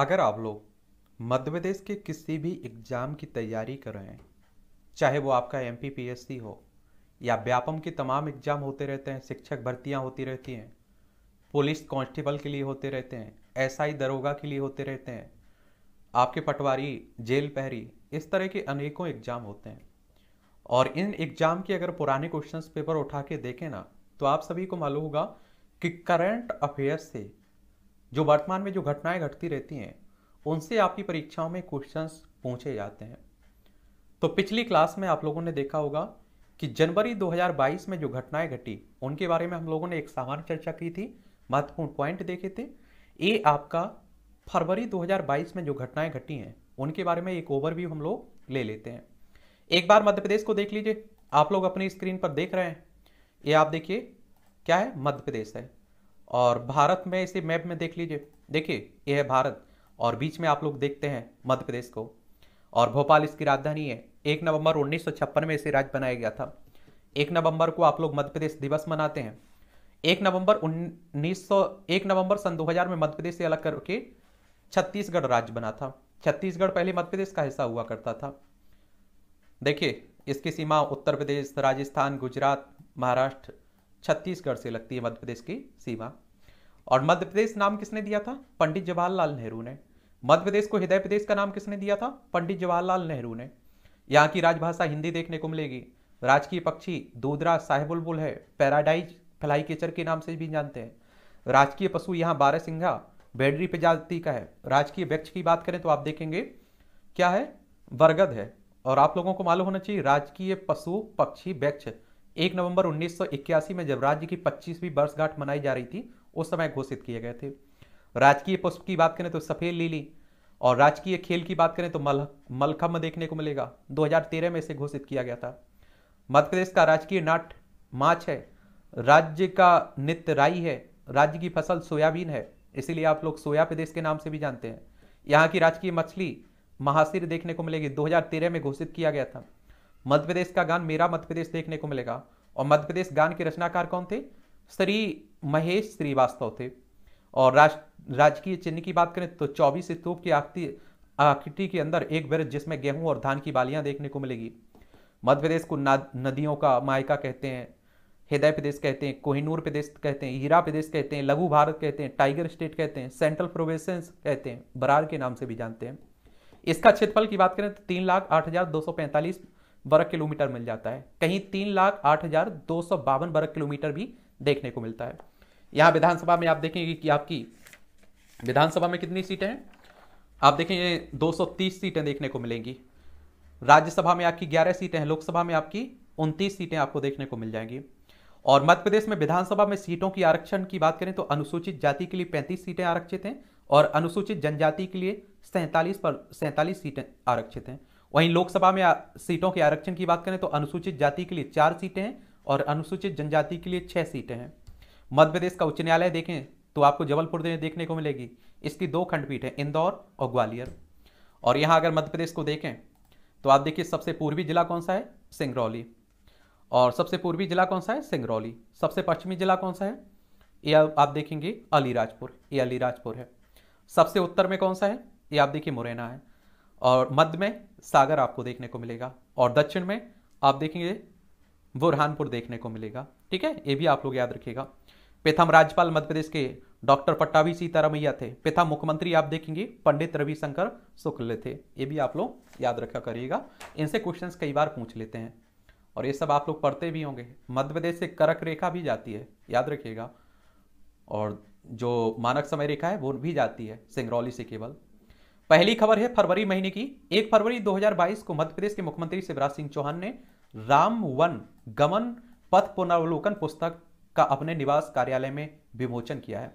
अगर आप लोग मध्य प्रदेश के किसी भी एग्ज़ाम की तैयारी कर रहे हैं चाहे वो आपका एम पी हो या व्यापम के तमाम एग्ज़ाम होते रहते हैं शिक्षक भर्तियां होती रहती हैं पुलिस कांस्टेबल के लिए होते रहते हैं एसआई दरोगा के लिए होते रहते हैं आपके पटवारी जेल पहरी इस तरह के अनेकों एग्ज़ाम होते हैं और इन एग्ज़ाम के अगर पुराने क्वेश्चन पेपर उठा के देखें ना तो आप सभी को मालूम होगा कि करंट अफेयर्स से जो वर्तमान में जो घटनाएं घटती रहती हैं उनसे आपकी परीक्षाओं में क्वेश्चंस पूछे जाते हैं तो पिछली क्लास में आप लोगों ने देखा होगा कि जनवरी 2022 में जो घटनाएं घटी उनके बारे में हम लोगों ने एक सामान्य चर्चा की थी महत्वपूर्ण पॉइंट देखे थे ये आपका फरवरी 2022 में जो घटनाएं घटी हैं उनके बारे में एक ओवरव्यू हम लोग ले लेते हैं एक बार मध्य प्रदेश को देख लीजिए आप लोग अपनी स्क्रीन पर देख रहे हैं ये आप देखिए क्या है मध्य प्रदेश है और भारत में इसे मैप में देख लीजिए देखिए यह है भारत और बीच में आप लोग देखते हैं मध्य प्रदेश को और भोपाल इसकी राजधानी है एक नवंबर उन्नीस में इसे राज्य बनाया गया था एक नवंबर को आप लोग मध्य प्रदेश दिवस मनाते हैं एक नवंबर उन्नीस एक नवंबर सन 2000 में मध्य प्रदेश से अलग करके छत्तीसगढ़ राज्य बना था छत्तीसगढ़ पहले मध्य प्रदेश का हिस्सा हुआ करता था देखिए इसकी सीमा उत्तर प्रदेश राजस्थान गुजरात महाराष्ट्र छत्तीसगढ़ से लगती है मध्य प्रदेश की सीमा और मध्य प्रदेश नाम किसने दिया था पंडित जवाहरलाल नेहरू ने मध्य प्रदेश को हृदय प्रदेश का नाम किसने दिया था पंडित जवाहरलाल नेहरू ने यहाँ की राजभाषा हिंदी देखने को मिलेगी राजकीय पक्षी दूदरा साहेबुलबुल है पैराडाइज फ्लाई केचर के नाम से भी जानते हैं राजकीय पशु यहाँ बारह सिंघा बेडरी प्रजाति का है राजकीय वृक्ष की बात करें तो आप देखेंगे क्या है बरगद है और आप लोगों को मालूम होना चाहिए राजकीय पशु पक्षी वृक्ष एक नवंबर 1981 में जब राज्य की 25वीं वर्षगांठ मनाई जा रही थी उस समय घोषित किए गए थे राजकीय पुष्प की बात करें तो सफ़ेद लीली और राजकीय खेल की बात करें तो मल मलखम देखने को मिलेगा 2013 में इसे घोषित किया गया था मध्य प्रदेश का राजकीय नाट माछ है राज्य का नित्य राई है राज्य की फसल सोयाबीन है इसीलिए आप लोग सोया प्रदेश के नाम से भी जानते हैं यहाँ की राजकीय मछली महासिर देखने को मिलेगी 2013 में घोषित किया गया था मध्य प्रदेश का गान मेरा मध्य प्रदेश देखने को मिलेगा और मध्य प्रदेश गान के रचनाकार कौन थे श्री महेश श्रीवास्तव थे और राज राजकीय चिन्ह की बात करें तो चौबीस स्तूप की आकृति आकृति के अंदर एक ब्रज जिसमें गेहूं और धान की बालियां देखने को मिलेगी मध्य प्रदेश को नदियों का मायका कहते हैं हृदय प्रदेश कहते हैं कोहिनूर प्रदेश कहते हैं हीरा प्रदेश कहते हैं लघु भारत कहते हैं टाइगर स्टेट कहते हैं सेंट्रल प्रोवेशंस कहते हैं बरार के नाम से भी जानते हैं इसका क्षेत्रफल की बात करें तो तीन लाख आठ हजार दो सौ पैंतालीस वर्ग किलोमीटर मिल जाता है कहीं तीन लाख आठ हजार दो सौ बावन वर्ग किलोमीटर भी देखने को मिलता है यहाँ विधानसभा में आप देखेंगे कि आपकी विधानसभा में कितनी सीटें हैं आप देखेंगे तीस सीटें देखने को मिलेंगी राज्यसभा में आपकी ग्यारह सीटें हैं लोकसभा में आपकी उनतीस सीटें आपको देखने को मिल जाएंगी और मध्य प्रदेश में विधानसभा में सीटों की आरक्षण की बात करें तो अनुसूचित जाति के लिए 35 सीटें आरक्षित हैं और अनुसूचित जनजाति के लिए सैंतालीस पर सैंतालीस सीटें आरक्षित हैं वहीं लोकसभा में सीटों के आरक्षण की बात करें तो अनुसूचित जाति के लिए चार सीटें हैं और अनुसूचित जनजाति के लिए छह सीटें हैं मध्य प्रदेश का उच्च न्यायालय देखें तो आपको जबलपुर में देखने को मिलेगी इसकी दो खंडपीठ है इंदौर और ग्वालियर और यहाँ अगर मध्य प्रदेश को देखें तो आप देखिए सबसे पूर्वी जिला कौन सा है सिंगरौली और सबसे पूर्वी जिला कौन सा है सिंगरौली सबसे पश्चिमी जिला कौन सा है ये आप देखेंगे अलीराजपुर ये अलीराजपुर है सबसे उत्तर में कौन सा है ये आप देखिए मुरैना है और मध्य में सागर आपको देखने को मिलेगा और दक्षिण में आप देखेंगे बुरहानपुर देखने को मिलेगा ठीक है ये भी आप लोग याद रखिएगा प्रथम राज्यपाल मध्यप्रदेश के डॉक्टर पट्टावी सीतारामैया थे प्रथम मुख्यमंत्री आप देखेंगे पंडित रविशंकर शुक्ल थे ये भी आप लोग याद रखा करिएगा इनसे क्वेश्चंस कई बार पूछ लेते हैं और ये सब आप लोग पढ़ते भी होंगे मध्य प्रदेश से करक रेखा भी जाती है याद रखिएगा और जो मानक समय रेखा है वो भी जाती है सिंगरौली से केवल पहली खबर है फरवरी महीने की एक फरवरी 2022 को मध्य प्रदेश के मुख्यमंत्री शिवराज सिंह चौहान ने राम वन गमन पथ पुनर्वलोकन पुस्तक का अपने निवास कार्यालय में विमोचन किया है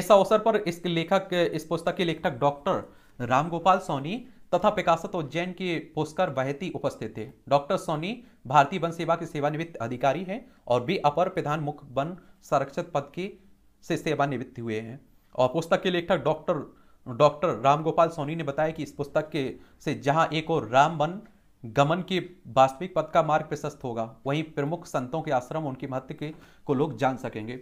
इस अवसर पर इस लेखक इस पुस्तक के लेखक डॉक्टर रामगोपाल सोनी तथा पिकासत उज्जैन के पुष्कर बहती उपस्थित थे डॉक्टर सोनी भारतीय वन सेवा के सेवानिवृत्त अधिकारी हैं और भी अपर प्रधान मुख्य वन संरक्षक पद के से सेवानिवृत्त हुए हैं और पुस्तक के लेखक डॉक्टर डॉक्टर रामगोपाल सोनी ने बताया कि इस पुस्तक के से जहां एक और राम वन गमन के वास्तविक पद का मार्ग प्रशस्त होगा वहीं प्रमुख संतों के आश्रम उनके महत्व के को लोग जान सकेंगे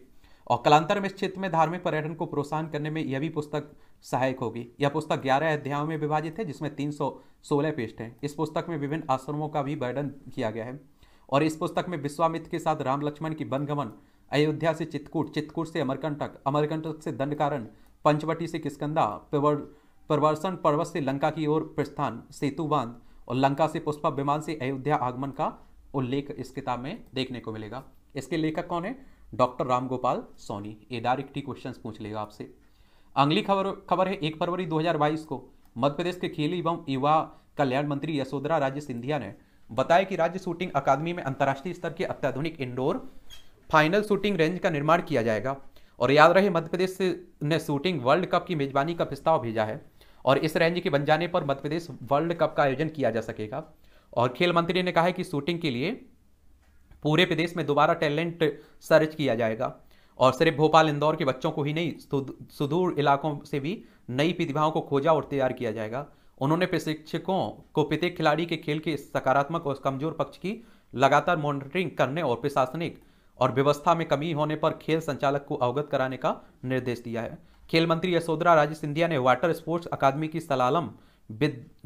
और कलांतर में क्षेत्र में धार्मिक पर्यटन को प्रोत्साहन करने में यह भी पुस्तक सहायक होगी यह पुस्तक 11 अध्यायों में विभाजित है जिसमें 316 पेस्ट हैं इस पुस्तक में विभिन्न आश्रमों का भी वर्णन किया गया है और इस पुस्तक में विश्वामित्र के साथ राम लक्ष्मण की वनगमन अयोध्या से चित्रकूट चित्रकूट से अमरकंटक अमरकंटक से दंडकारण पंचवटी से किसकंदा प्रवर्सन पर्वत से लंका की ओर प्रस्थान सेतु बांध और लंका से पुष्पा विमान से अयोध्या आगमन का उल्लेख इस किताब में देखने को मिलेगा इसके लेखक कौन है डॉक्टर राम गोपाल सोनी ये ही क्वेश्चन पूछ लेगा आपसे अगली खबर खबर है एक फरवरी 2022 को मध्य प्रदेश के खेल एवं युवा कल्याण मंत्री यशोधरा राजे सिंधिया ने बताया कि राज्य शूटिंग अकादमी में अंतर्राष्ट्रीय स्तर के अत्याधुनिक इंडोर फाइनल शूटिंग रेंज का निर्माण किया जाएगा और याद रहे मध्य प्रदेश ने शूटिंग वर्ल्ड कप की मेजबानी का प्रस्ताव भेजा है और इस रेंज के बन जाने पर मध्य प्रदेश वर्ल्ड कप का आयोजन किया जा सकेगा और खेल मंत्री ने कहा है कि शूटिंग के लिए पूरे प्रदेश में दोबारा टैलेंट सर्च किया जाएगा और सिर्फ भोपाल इंदौर के बच्चों को ही नहीं सुदूर इलाकों से भी नई प्रतिभाओं को खोजा और तैयार किया जाएगा उन्होंने प्रशिक्षकों को प्रत्येक खिलाड़ी के खेल के सकारात्मक और कमजोर पक्ष की लगातार मॉनिटरिंग करने और प्रशासनिक और व्यवस्था में कमी होने पर खेल संचालक को अवगत कराने का निर्देश दिया है खेल मंत्री यशोधरा राजे सिंधिया ने वाटर स्पोर्ट्स अकादमी की सलालम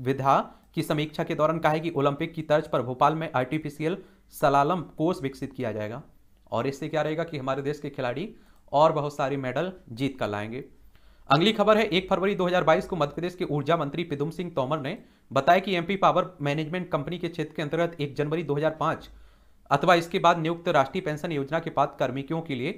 विधा की समीक्षा के दौरान कहा है कि ओलंपिक की तर्ज पर भोपाल में आर्टिफिशियल सलालम कोर्स विकसित किया जाएगा और इससे क्या रहेगा कि हमारे देश के खिलाड़ी और बहुत सारे मेडल जीत कर लाएंगे अगली खबर है एक फरवरी 2022 को मध्यप्रदेश के ऊर्जा मंत्री पिदुम सिंह तोमर ने बताया कि एमपी पावर मैनेजमेंट कंपनी के क्षेत्र के अंतर्गत एक जनवरी 2005 अथवा इसके बाद नियुक्त राष्ट्रीय पेंशन योजना के पात्र कार्मिकों के लिए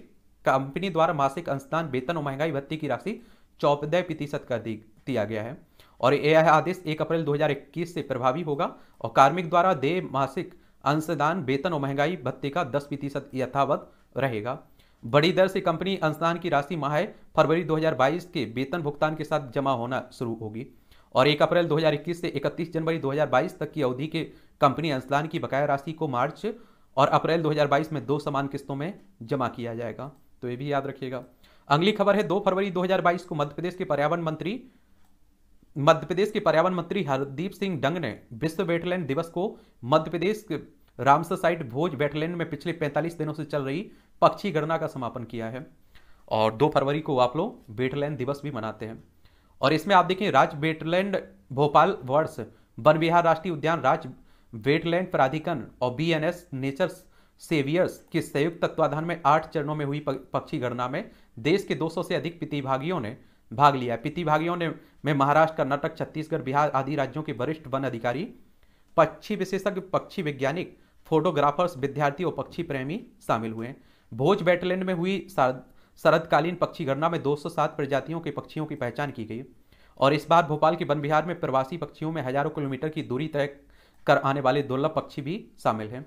कंपनी द्वारा मासिक अंशदान वेतन और महंगाई भत्ते की राशि चौदह प्रतिशत कर दी दिया गया है और यह आदेश 1 अप्रैल 2021 से प्रभावी होगा और कार्मिक द्वारा देय मासिक अंशदान वेतन और महंगाई भत्ते का 10 प्रतिशत यथावत रहेगा बड़ी दर से कंपनी अंशदान की राशि माह फरवरी 2022 के वेतन भुगतान के साथ जमा होना शुरू होगी और 1 अप्रैल 2021 से 31 जनवरी 2022 तक की अवधि के कंपनी अंशदान की बकाया राशि को मार्च और अप्रैल 2022 में दो समान किस्तों में जमा किया जाएगा तो ये भी याद रखिएगा अगली खबर है दो फरवरी 2022 को मध्य प्रदेश के पर्यावरण मंत्री मध्य प्रदेश के पर्यावरण मंत्री हरदीप सिंह डंग ने विश्व वेटलैंड दिवस को Madhya Pradesh Ramsar site Bhoj wetland में पिछले 45 दिनों से चल रही पक्षी गणना का समापन किया है और दो फरवरी को आप लोग वेटलैंड दिवस भी मनाते हैं और इसमें आप देखें राज्य वेटलैंड भोपाल वर्ष वन विहार राष्ट्रीय उद्यान राज्य वेटलैंड प्राधिकरण और बीएनएस नेचर सेवियर्स के संयुक्त तत्वाधान में आठ चरणों में हुई पक्षी गणना में देश के 200 से अधिक प्रतिभागियों ने भाग लिया प्रतिभागियों ने में महाराष्ट्र कर्नाटक छत्तीसगढ़ बिहार आदि राज्यों के वरिष्ठ वन अधिकारी पक्षी विशेषज्ञ पक्षी वैज्ञानिक फोटोग्राफर्स विद्यार्थी और पक्षी प्रेमी शामिल हुए भोज वेटलैंड में हुई शरदकालीन पक्षी गणना में 207 प्रजातियों के पक्षियों की पहचान की गई और इस बार भोपाल के वन विहार में प्रवासी पक्षियों में हजारों किलोमीटर की दूरी तय कर आने वाले दुर्लभ पक्षी भी शामिल हैं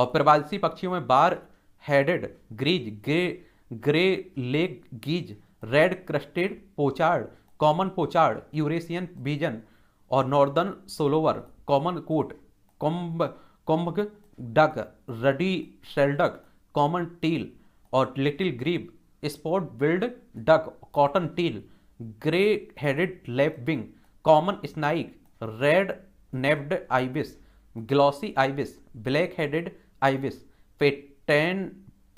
और प्रवासी पक्षियों में बार हेडेड ग्रीज grey greylag geese red crested pochard common pochard Eurasian wigeon और northern shoveler common coot comb comb duck ruddy shelduck common teal और little grebe spot billed duck cotton teal grey headed lapwing common snipe red naped ibis glossy ibis black headed ibis पेटेन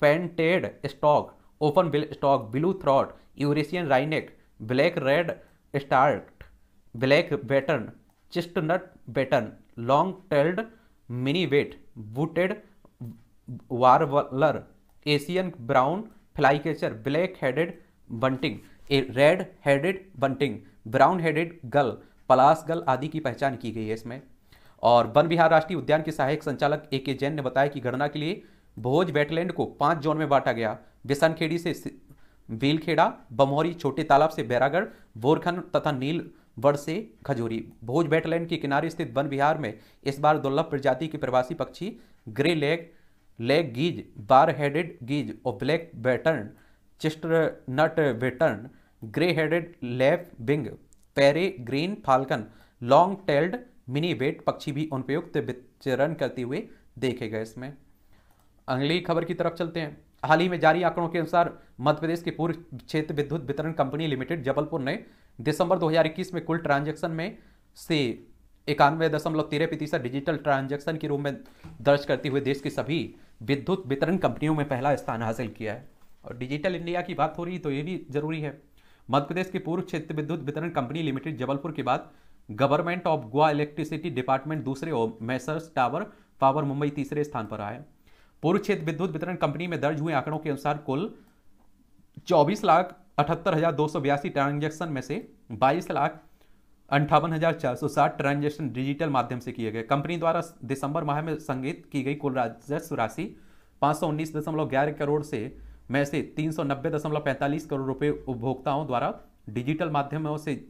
painted stork open bill stork bluethroat Eurasian wryneck black redstart black bittern chestnut bittern long tailed minivet booted वारवलर Asian brown flycatcher black headed bunting red headed bunting brown headed gull Pallas's gull आदि की पहचान की गई है इसमें और one विहार राष्ट्रीय उद्यान के सहायक संचालक ए के जैन ने बताया कि गणना के लिए भोज वेटलैंड को पाँच जोन में बांटा गया बिसनखेड़ी से वीलखेड़ा बमोरी छोटे तालाब से बैरागढ़ बोरखन तथा नीलवड़ से खजूरी भोज वेटलैंड के किनारे स्थित वन विहार में इस बार दुर्लभ प्रजाति के प्रवासी पक्षी greylag lag geese bar headed geese और black bittern chestnut bittern grey headed lapwing peregrine falcon long tailed minivet पक्षी भी उनपयुक्त विचरण करते हुए देखे गए इसमें अगली खबर की तरफ चलते हैं हाल ही में जारी आंकड़ों के अनुसार मध्य प्रदेश के पूर्व क्षेत्र विद्युत वितरण कंपनी लिमिटेड जबलपुर ने दिसंबर 2021 में कुल ट्रांजैक्शन में से इक्यानवे दशमलव तेरह प्रतिशत डिजिटल ट्रांजैक्शन के रूप में दर्ज करते हुए देश की सभी विद्युत वितरण कंपनियों में पहला स्थान हासिल किया है और डिजिटल इंडिया की बात हो रही तो ये भी जरूरी है मध्य प्रदेश के पूर्व क्षेत्र विद्युत वितरण कंपनी लिमिटेड जबलपुर के बाद government of Goa electricity department दूसरे और मैसर्स टावर पावर मुंबई तीसरे स्थान पर आए पूर्व क्षेत्र विद्युत वितरण कंपनी में दर्ज हुए आंकड़ों के अनुसार कुल चौबीस लाख अठहत्तर हजार दो सौ बयासी ट्रांजेक्शन में से बाईस लाख अंठावन हजार चार सौ साठ ट्रांजेक्शन डिजिटल माध्यम से किए गए कंपनी द्वारा दिसंबर माह में संगीत की गई कुल राजस्व राशि पाँच सौ उन्नीस दशमलव ग्यारह करोड़ से में से तीन करोड़ रुपए उपभोक्ताओं द्वारा डिजिटल माध्यमों से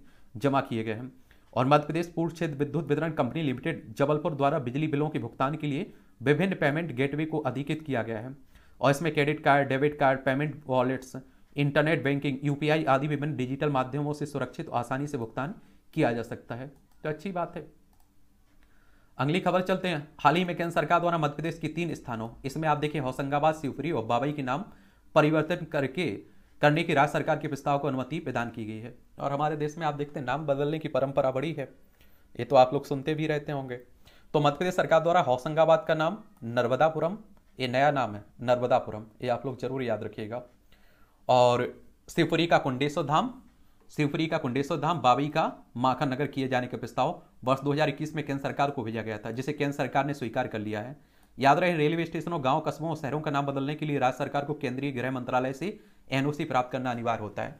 जमा किए गए हैं और मध्य प्रदेश पूर्व क्षेत्र विद्युत वितरण कंपनी लिमिटेड जबलपुर द्वारा बिजली बिलों के भुगतान के लिए विभिन्न पेमेंट गेटवे को अधिकृत किया गया है और इसमें credit card debit card payment wallets internet banking UPI आदि विभिन्न डिजिटल माध्यमों से सुरक्षित और आसानी से भुगतान किया जा सकता है तो अच्छी बात है अगली खबर चलते हैं हाल ही में केंद्र सरकार द्वारा मध्यप्रदेश की तीन स्थानों इसमें आप देखिए होशंगाबाद शिवपुरी और बाबई के नाम परिवर्तन करके करने की राज्य सरकार के प्रस्ताव को अनुमति प्रदान की गई है और हमारे देश में आप देखते हैं नाम बदलने की परंपरा बड़ी है ये तो आप लोग सुनते भी रहते होंगे तो मध्य प्रदेश सरकार द्वारा होशंगाबाद का नाम नर्मदापुरम ये नया नाम है नर्मदापुरम ये आप लोग जरूर याद रखिएगा और शिवपुरी का कुंडेश्वर धाम शिवपुरी का कुंडेश्वर धाम बाबी का माखन नगर किए जाने का प्रस्ताव वर्ष 2021 में केंद्र सरकार को भेजा गया था जिसे केंद्र सरकार ने स्वीकार कर लिया है याद रहे रेलवे स्टेशनों गांव कस्बों और शहरों का नाम बदलने के लिए राज्य सरकार को केंद्रीय गृह मंत्रालय से एनओसी प्राप्त करना अनिवार्य होता है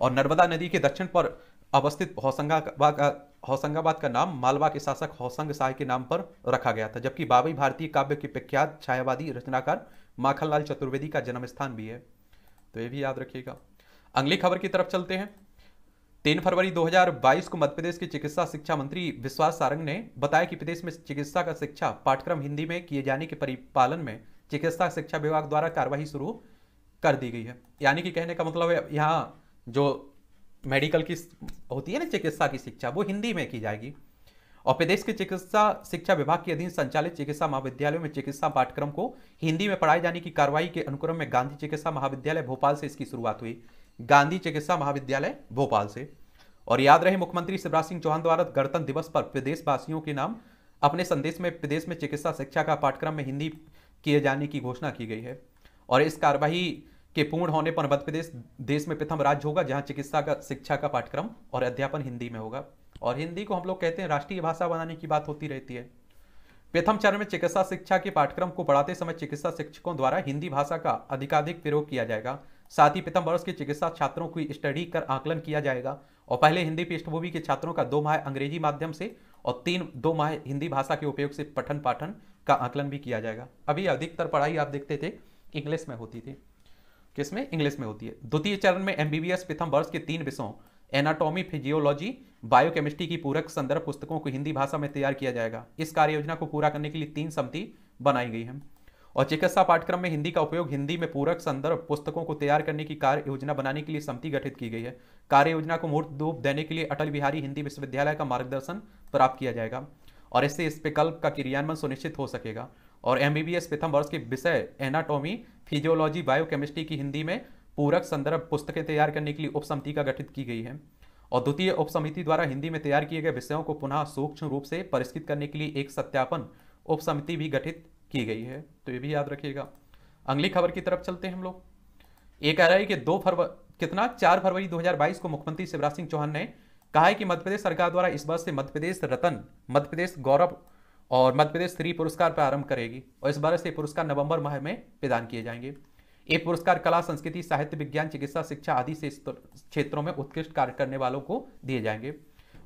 और नर्मदा नदी के दक्षिण पर अवस्थित होशंगाबाद का होशंगाबाद का नाम मालवा के शासक होशंग शाह के नाम पर रखा गया था जबकि बाबई भारतीय काव्य के प्रख्यात छायावादी रचनाकार माखनलाल चतुर्वेदी का जन्म स्थान भी है तो ये भी याद रखिएगा अगली खबर की तरफ चलते हैं तीन फरवरी 2022 को मध्य प्रदेश के चिकित्सा शिक्षा मंत्री विश्वास सारंग ने बताया कि प्रदेश में चिकित्सा का शिक्षा पाठ्यक्रम हिंदी में किए जाने के परिपालन में चिकित्सा शिक्षा विभाग द्वारा कार्यवाही शुरू कर दी गई है यानी कि कहने का मतलब है यहाँ जो मेडिकल की होती है ना चिकित्सा की शिक्षा वो हिंदी में की जाएगी और प्रदेश के चिकित्सा शिक्षा विभाग के अधीन संचालित चिकित्सा महाविद्यालयों में चिकित्सा पाठ्यक्रम को हिंदी में पढ़ाए जाने की कार्रवाई के अनुक्रम में गांधी चिकित्सा महाविद्यालय भोपाल से इसकी शुरुआत हुई गांधी चिकित्सा महाविद्यालय भोपाल से और याद रहे मुख्यमंत्री शिवराज सिंह चौहान द्वारा गणतंत्र दिवस पर प्रदेशवासियों के नाम अपने संदेश में प्रदेश में चिकित्सा शिक्षा का पाठ्यक्रम में हिंदी किए जाने की घोषणा की गई है और इस कार्यवाही के पूर्ण होने पर मध्यप्रदेश देश में प्रथम राज्य होगा जहां चिकित्सा का शिक्षा का पाठ्यक्रम और अध्यापन हिंदी में होगा और हिंदी को हम लोग कहते हैं राष्ट्रीय भाषा बनाने की बात होती रहती है प्रथम चरण में चिकित्सा शिक्षा के पाठ्यक्रम को पढ़ाते समय चिकित्सा शिक्षकों द्वारा हिंदी भाषा का अधिकाधिक प्रयोग किया जाएगा साथ ही पीतम वर्ष के चिकित्सा छात्रों की स्टडी कर आकलन किया जाएगा और पहले हिंदी पृष्ठभूमि के छात्रों का दो माह अंग्रेजी माध्यम से और तीन दो माह हिंदी भाषा के उपयोग से पठन पाठन का आकलन भी किया जाएगा अभी अधिकतर पढ़ाई आप देखते थे इंग्लिश में होती थी किसमें इंग्लिश में होती है द्वितीय चरण में एमबीबीएस प्रथम वर्ष के तीन विषयों एनाटॉमी फिजियोलॉजी बायोकेमिस्ट्री की पूरक संदर्भ पुस्तकों को हिंदी भाषा में तैयार किया जाएगा इस कार्य योजना को पूरा करने के लिए तीन समिति बनाई गई है और चिकित्सा पाठ्यक्रम में हिंदी का उपयोग हिंदी में पूरक संदर्भ पुस्तकों को तैयार करने की कार्य योजना बनाने के लिए समिति गठित की गई है कार्य योजना को मूर्त रूप देने के लिए अटल बिहारी हिंदी विश्वविद्यालय का मार्गदर्शन प्राप्त किया जाएगा और इससे इस विकल्प का क्रियान्वयन सुनिश्चित हो सकेगा और एम प्रथम वर्ष के विषय एनाटोमी फिजियोलॉजी बायोकेमिस्ट्री की हिंदी में पूरक संदर्भ पुस्तकें तैयार करने के लिए उपसमिति का गठित की गई है और द्वितीय उपसमिति द्वारा हिंदी में तैयार किए गए विषयों को पुनः सूक्ष्म रूप से परिष्कृत करने के लिए एक सत्यापन उपसमिति भी गठित की गई है तो ये भी याद रखिएगा अगली खबर की तरफ चलते हैं हम लोग ये कह रहा है कि दो फरवरी कितना चार फरवरी 2022 को मुख्यमंत्री शिवराज सिंह चौहान ने कहा है कि मध्यप्रदेश सरकार द्वारा इस वर्ष से मध्यप्रदेश रतन मध्यप्रदेश गौरव और मध्यप्रदेश स्त्री पुरस्कार प्रारंभ करेगी और इस वर्ष से पुरस्कार नवंबर माह में प्रदान किए जाएंगे ये पुरस्कार कला संस्कृति साहित्य विज्ञान चिकित्सा शिक्षा आदि से तो, क्षेत्रों में उत्कृष्ट कार्य करने वालों को दिए जाएंगे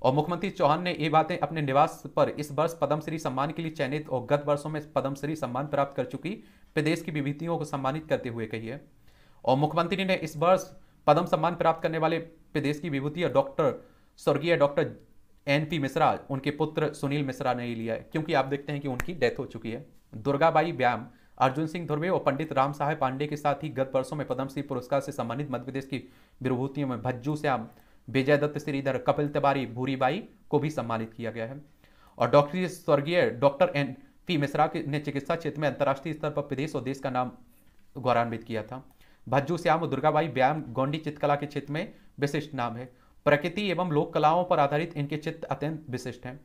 और मुख्यमंत्री चौहान ने ये बातें अपने निवास पर इस वर्ष पद्मश्री सम्मान के लिए चयनित और गत वर्षों में पद्मश्री सम्मान प्राप्त कर चुकी प्रदेश की विभूतियों को सम्मानित करते हुए कही है और मुख्यमंत्री ने इस वर्ष पद्म सम्मान प्राप्त करने वाले प्रदेश की विभूति डॉक्टर स्वर्गीय डॉक्टर एन पी मिश्रा उनके पुत्र सुनील मिश्रा ने लिया है क्योंकि आप देखते हैं कि उनकी डेथ हो चुकी है दुर्गाबाई व्याम अर्जुन सिंह धुर्वे और पंडित राम साहेब पांडे के साथ ही गत वर्षों में पद्मश्री पुरस्कार से सम्मानित मध्यप्रदेश की विभूतियों में भज्जू श्याम विजय दत्त श्रीधर कपिल तिवारी भूरीबाई को भी सम्मानित किया गया है और डॉक्टरी स्वर्गीय डॉक्टर एन पी मिश्रा ने चिकित्सा क्षेत्र में अंतर्राष्ट्रीय स्तर पर प्रदेश और देश का नाम गौरवान्वित किया था भज्जू श्याम दुर्गाबाई व्यायाम गौंडी चित्रकला के क्षेत्र में विशिष्ट नाम है प्रकृति एवं लोक कलाओं पर आधारित इनके चित्र अत्यंत विशिष्ट हैं